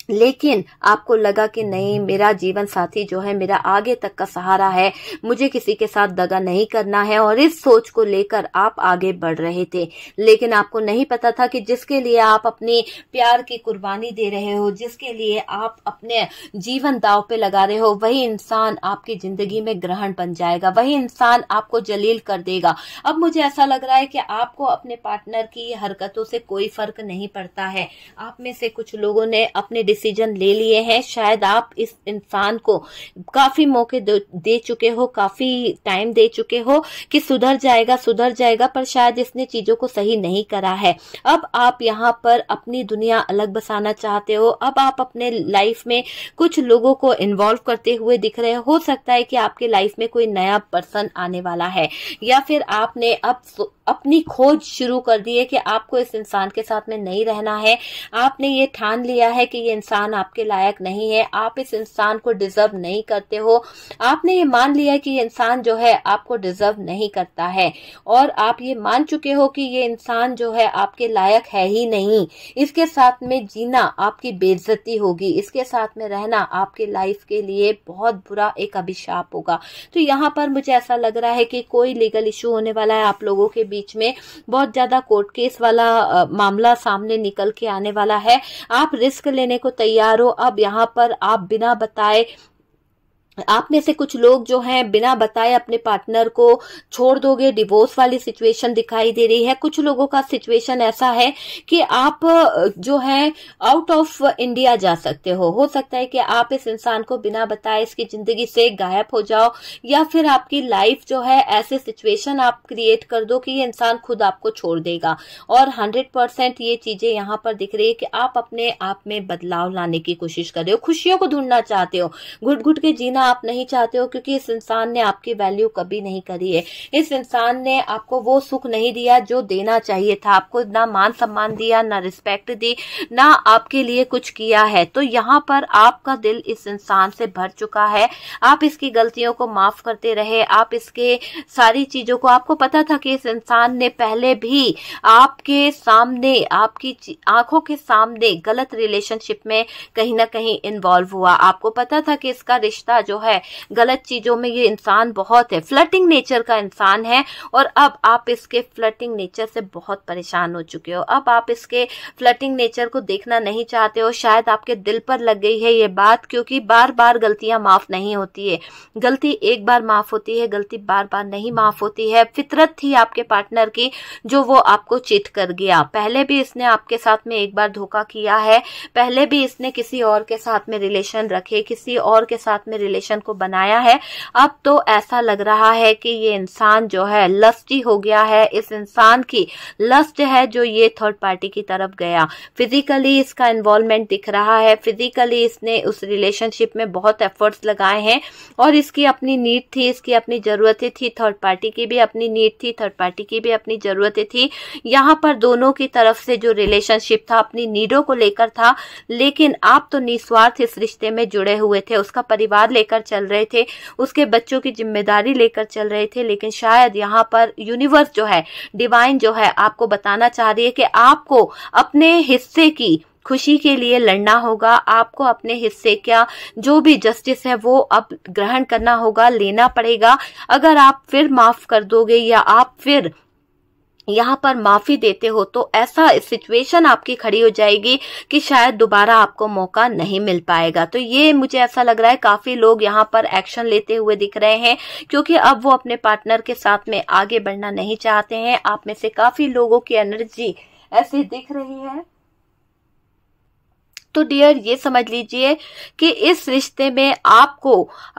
लेकिन आपको लगा कि नहीं मेरा जीवन साथी जो है मेरा आगे तक का सहारा है मुझे किसी के साथ दगा नहीं करना है और इस सोच को लेकर आप आगे बढ़ रहे थे लेकिन आपको नहीं पता था कि जिसके लिए आप अपनी प्यार की कुर्बानी दे रहे हो जिसके लिए आप अपने जीवन दाव पे लगा रहे हो वही इंसान आपकी जिंदगी में ग्रहण बन जाएगा वही इंसान आपको जलील कर देगा अब मुझे ऐसा लग रहा है कि आपको अपने पार्टनर की हरकतों से कोई फर्क नहीं पड़ता है आप में से कुछ लोगों ने अपने डिसीजन ले लिए हैं शायद आप इस इंसान को काफी मौके दे चुके हो काफी टाइम दे चुके हो कि सुधर जाएगा सुधर जाएगा पर शायद इसने चीजों को सही नहीं करा है अब आप यहाँ पर अपनी दुनिया अलग बसाना चाहते हो अब आप अपने लाइफ में कुछ लोगों को इन्वॉल्व करते हुए दिख रहे हो सकता है कि आपके लाइफ में कोई नया पर्सन आने वाला है या फिर आपने अब अपनी खोज शुरू कर दी है कि आपको इस इंसान के साथ में नहीं रहना है आपने ये ठान लिया है कि ये इंसान इंसान आपके लायक नहीं है आप इस इंसान को डिजर्व नहीं करते हो आपने ये मान लिया कि ये इंसान जो है आपको डिजर्व नहीं करता है और आप ये मान चुके हो कि ये इंसान जो है आपके लायक है ही नहीं इसके साथ में जीना आपकी बेइज्जती होगी इसके साथ में रहना आपके लाइफ के लिए बहुत बुरा एक अभिशाप होगा तो यहाँ पर मुझे ऐसा लग रहा है कि कोई लीगल इशू होने वाला है आप लोगों के बीच में बहुत ज्यादा कोर्ट केस वाला मामला सामने निकल के आने वाला है आप रिस्क लेने को तैयार हो अब यहाँ पर आप बिना बताए आप में से कुछ लोग जो हैं बिना बताए अपने पार्टनर को छोड़ दोगे डिवोर्स वाली सिचुएशन दिखाई दे रही है कुछ लोगों का सिचुएशन ऐसा है कि आप जो है आउट ऑफ इंडिया जा सकते हो हो सकता है कि आप इस इंसान को बिना बताए इसकी जिंदगी से गायब हो जाओ या फिर आपकी लाइफ जो है ऐसे सिचुएशन आप क्रिएट कर दो कि ये इंसान खुद आपको छोड़ देगा और हंड्रेड परसेंट ये चीजें यहाँ पर दिख रही है कि आप अपने आप में बदलाव लाने की कोशिश कर रहे हो खुशियों को ढूंढना चाहते हो घुट घुट के जीना आप नहीं चाहते हो क्योंकि इस इंसान ने आपकी वैल्यू कभी नहीं करी है इस इंसान ने आपको वो सुख नहीं दिया जो देना चाहिए था आपको ना मान सम्मान दिया ना रिस्पेक्ट दी ना आपके लिए कुछ किया है तो यहाँ पर आपका दिल इस इंसान से भर चुका है आप इसकी गलतियों को माफ करते रहे आप इसके सारी चीजों को आपको पता था कि इस इंसान ने पहले भी आपके सामने आपकी आंखों के सामने गलत रिलेशनशिप में कहीं ना कहीं इन्वॉल्व हुआ आपको पता था कि इसका रिश्ता जो है गलत चीजों में ये इंसान बहुत है फ्लटिंग नेचर का इंसान है और अब आप इसके फ्लटिंग नेचर से बहुत परेशान हो चुके हो अब आप इसके फ्लटिंग नेचर को देखना नहीं चाहते हो शायद आपके दिल पर लग गई है ये बात क्योंकि बार बार गलतियां माफ नहीं होती है गलती एक बार माफ होती है गलती बार बार नहीं माफ होती है फितरत थी आपके पार्टनर की जो वो आपको चिट कर गया पहले भी इसने आपके साथ में एक बार धोखा किया है पहले भी इसने किसी और के साथ में रिलेशन रखे किसी और के साथ में रिलेशन रिलेशन को बनाया है अब तो ऐसा लग रहा है कि ये इंसान जो है लस्टी हो गया है इस इंसान की लस्ट है जो ये थर्ड पार्टी की तरफ गया फिजिकली इसका इन्वॉल्वमेंट दिख रहा है फिजिकली इसने उस रिलेशनशिप में बहुत एफर्ट्स लगाए हैं और इसकी अपनी नीड थी इसकी अपनी ज़रूरतें थी थर्ड पार्टी की भी अपनी नीड थी थर्ड पार्टी की भी अपनी ज़रूरतें थी यहाँ पर दोनों की तरफ से जो रिलेशनशिप था अपनी नीडों को लेकर था लेकिन आप तो निस्वार्थ इस रिश्ते में जुड़े हुए थे उसका परिवार लेकर लेकर चल रहे थे उसके बच्चों की जिम्मेदारी लेकर चल रहे थे लेकिन शायद यहाँ पर यूनिवर्स जो है डिवाइन जो है आपको बताना चाह रही है कि आपको अपने हिस्से की खुशी के लिए लड़ना होगा आपको अपने हिस्से का जो भी जस्टिस है वो अब ग्रहण करना होगा लेना पड़ेगा अगर आप फिर माफ कर दोगे या आप फिर यहाँ पर माफी देते हो तो ऐसा सिचुएशन आपकी खड़ी हो जाएगी कि शायद दोबारा आपको मौका नहीं मिल पाएगा तो ये मुझे ऐसा लग रहा है काफी लोग यहाँ पर एक्शन लेते हुए दिख रहे हैं क्योंकि अब वो अपने पार्टनर के साथ में आगे बढ़ना नहीं चाहते हैं आप में से काफी लोगों की एनर्जी ऐसी दिख रही है तो डियर ये समझ लीजिए कि इस रिश्ते में आपको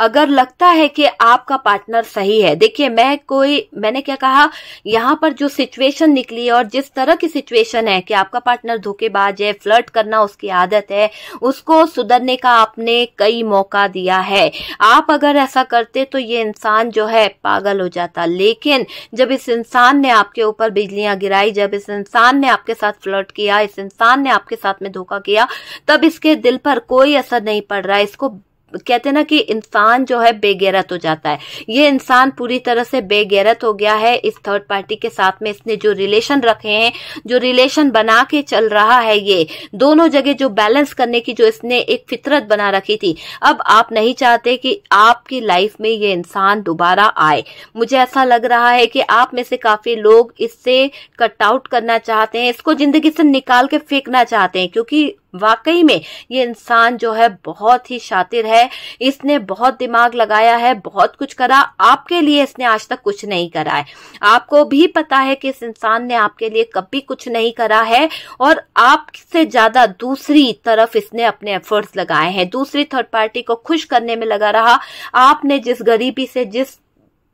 अगर लगता है कि आपका पार्टनर सही है देखिए मैं कोई मैंने क्या कहा यहाँ पर जो सिचुएशन निकली और जिस तरह की सिचुएशन है कि आपका पार्टनर धोखेबाज है फ्लर्ट करना उसकी आदत है उसको सुधरने का आपने कई मौका दिया है आप अगर ऐसा करते तो ये इंसान जो है पागल हो जाता लेकिन जब इस इंसान ने आपके ऊपर बिजलियां गिराई जब इस इंसान ने आपके साथ फ्लर्ट किया इस इंसान ने आपके साथ में धोखा किया तब इसके दिल पर कोई असर नहीं पड़ रहा है इसको कहते हैं ना कि इंसान जो है बेगैरत हो जाता है ये इंसान पूरी तरह से बेगैरत हो गया है इस थर्ड पार्टी के साथ में इसने जो रिलेशन रखे हैं जो रिलेशन बना के चल रहा है ये दोनों जगह जो बैलेंस करने की जो इसने एक फितरत बना रखी थी अब आप नहीं चाहते कि आपकी लाइफ में ये इंसान दोबारा आए मुझे ऐसा लग रहा है कि आप में से काफी लोग इससे कट आउट करना चाहते हैं इसको जिंदगी से निकाल के फेंकना चाहते हैं क्योंकि वाकई में ये इंसान जो है बहुत ही शातिर है इसने बहुत दिमाग लगाया है बहुत कुछ करा आपके लिए इसने आज तक कुछ नहीं करा है आपको भी पता है कि इस इंसान ने आपके लिए कभी कुछ नहीं करा है और आपसे ज्यादा दूसरी तरफ इसने अपने एफर्ट्स लगाए हैं दूसरी थर्ड पार्टी को खुश करने में लगा रहा आपने जिस गरीबी से जिस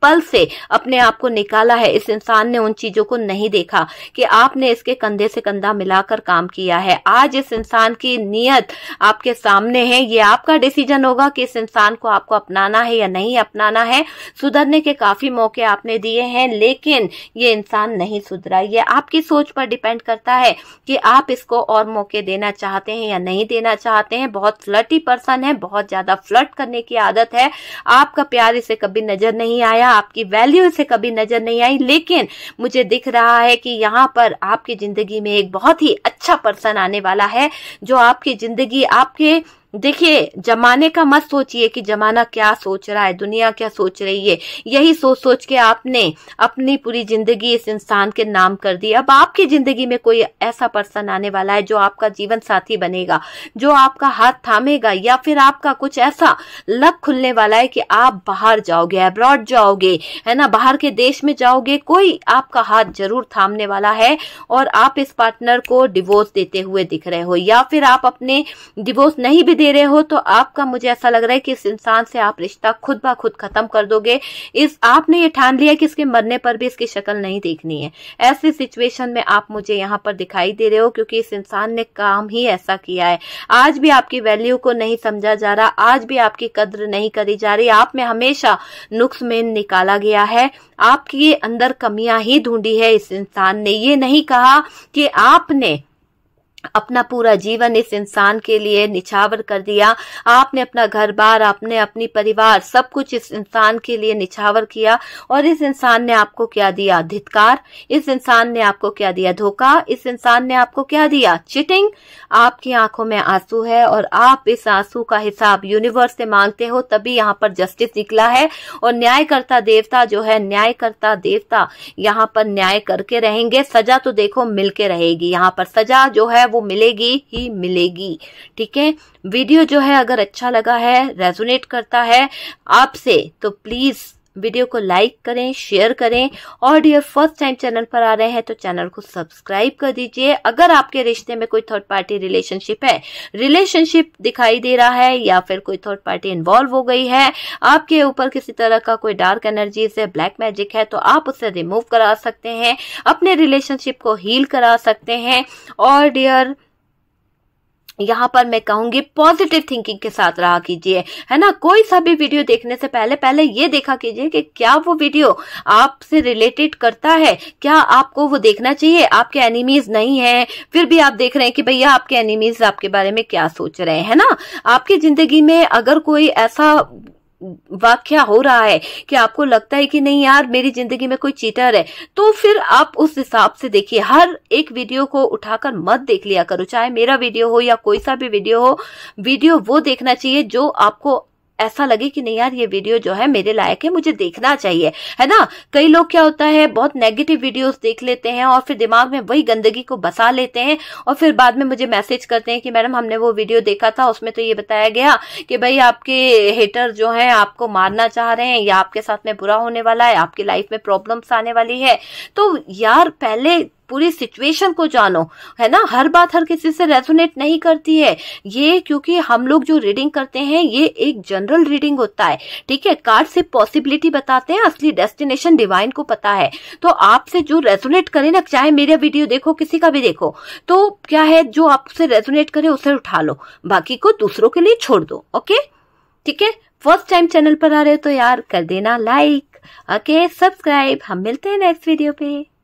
पल से अपने आप को निकाला है इस इंसान ने उन चीजों को नहीं देखा कि आपने इसके कंधे से कंधा मिलाकर काम किया है आज इस इंसान की नीयत आपके सामने है ये आपका डिसीजन होगा कि इस इंसान को आपको अपनाना है या नहीं अपनाना है सुधरने के काफी मौके आपने दिए हैं लेकिन ये इंसान नहीं सुधरा ये आपकी सोच पर डिपेंड करता है कि आप इसको और मौके देना चाहते हैं या नहीं देना चाहते हैं बहुत फ्लटी पर्सन है बहुत ज्यादा फ्लट करने की आदत है आपका प्यार इसे कभी नजर नहीं आया गया आपकी वैल्यू से कभी नजर नहीं आई लेकिन मुझे दिख रहा है कि यहाँ पर आपकी जिंदगी में एक बहुत ही अच्छा पर्सन आने वाला है जो आपकी जिंदगी आपके देखिए जमाने का मत सोचिए कि जमाना क्या सोच रहा है दुनिया क्या सोच रही है यही सोच सोच के आपने अपनी पूरी जिंदगी इस इंसान के नाम कर दी अब आपकी जिंदगी में कोई ऐसा पर्सन आने वाला है जो आपका जीवन साथी बनेगा जो आपका हाथ थामेगा या फिर आपका कुछ ऐसा लक खुलने वाला है कि आप बाहर जाओगे अब्रॉड जाओगे है ना बाहर के देश में जाओगे कोई आपका हाथ जरूर थामने वाला है और आप इस पार्टनर को डिवोर्स देते हुए दिख रहे हो या फिर आप अपने डिवोर्स नहीं भी दे रहे हो तो आपका मुझे ऐसा लग रहा है कि इस इंसान से आप रिश्ता खुद ब खुद खत्म कर दोगे इस आपने ये ठान लिया कि इसके मरने पर भी इसकी शक्ल नहीं देखनी है ऐसे सिचुएशन में आप मुझे यहाँ पर दिखाई दे रहे हो क्योंकि इस इंसान ने काम ही ऐसा किया है आज भी आपकी वैल्यू को नहीं समझा जा रहा आज भी आपकी कद्र नहीं करी जा रही आप में हमेशा नुक्स में निकाला गया है आपके अंदर कमियां ही ढूंढी है इस इंसान ने ये नहीं कहा कि आपने अपना पूरा जीवन इस इंसान के लिए निछावर कर दिया आपने अपना घर बार आपने अपनी परिवार सब कुछ इस इंसान के लिए निछावर किया और इस इंसान ने आपको क्या दिया धितकार इस इंसान ने आपको क्या दिया धोखा इस इंसान ने आपको क्या दिया चिटिंग आपकी आंखों में आंसू है और आप इस आंसू का हिसाब यूनिवर्स से मांगते हो तभी यहाँ पर जस्टिस निकला है और न्यायकर्ता देवता जो है न्यायकर्ता देवता यहाँ पर न्याय करके रहेंगे सजा तो देखो मिलके रहेगी यहाँ पर सजा जो है वो वो मिलेगी ही मिलेगी ठीक है वीडियो जो है अगर अच्छा लगा है रेजोनेट करता है आपसे तो प्लीज़ वीडियो को लाइक करें शेयर करें और डियर फर्स्ट टाइम चैनल पर आ रहे हैं तो चैनल को सब्सक्राइब कर दीजिए अगर आपके रिश्ते में कोई थर्ड पार्टी रिलेशनशिप है रिलेशनशिप दिखाई दे रहा है या फिर कोई थर्ड पार्टी इन्वॉल्व हो गई है आपके ऊपर किसी तरह का कोई डार्क एनर्जी से ब्लैक मैजिक है तो आप उसे रिमूव करा सकते हैं अपने रिलेशनशिप को हील करा सकते हैं और डियर यहाँ पर मैं कहूंगी पॉजिटिव थिंकिंग के साथ रहा कीजिए है ना कोई सा भी वीडियो देखने से पहले पहले ये देखा कीजिए कि क्या वो वीडियो आपसे रिलेटेड करता है क्या आपको वो देखना चाहिए आपके एनिमीज नहीं है फिर भी आप देख रहे हैं कि भैया आपके एनिमीज आपके बारे में क्या सोच रहे हैं है ना आपकी जिंदगी में अगर कोई ऐसा वाक्य हो रहा है कि आपको लगता है कि नहीं यार मेरी जिंदगी में कोई चीटर है तो फिर आप उस हिसाब से देखिए हर एक वीडियो को उठाकर मत देख लिया करो चाहे मेरा वीडियो हो या कोई सा भी वीडियो हो वीडियो वो देखना चाहिए जो आपको ऐसा लगे कि नहीं यार ये वीडियो जो है मेरे लायक है मुझे देखना चाहिए है ना कई लोग क्या होता है बहुत नेगेटिव वीडियोस देख लेते हैं और फिर दिमाग में वही गंदगी को बसा लेते हैं और फिर बाद में मुझे मैसेज करते हैं कि मैडम हमने वो वीडियो देखा था उसमें तो ये बताया गया कि भाई आपके हेटर जो है आपको मारना चाह रहे हैं या आपके साथ में बुरा होने वाला है आपकी लाइफ में प्रॉब्लम्स आने वाली है तो यार पहले पूरी सिचुएशन को जानो है ना हर बात हर किसी से रेजोनेट नहीं करती है ये क्योंकि हम लोग जो रीडिंग करते हैं ये एक जनरल रीडिंग होता है ठीक है कार्ड से पॉसिबिलिटी बताते हैं असली डेस्टिनेशन डिवाइन को पता है तो आपसे जो रेजोनेट करे ना चाहे मेरा वीडियो देखो किसी का भी देखो तो क्या है जो आपसे रेजोनेट करे उसे उठा लो बाकी को दूसरों के लिए छोड़ दो ओके ठीक है फर्स्ट टाइम चैनल पर आ रहे हो तो यार कर देना लाइक ओके सब्सक्राइब हम मिलते हैं नेक्स्ट वीडियो पे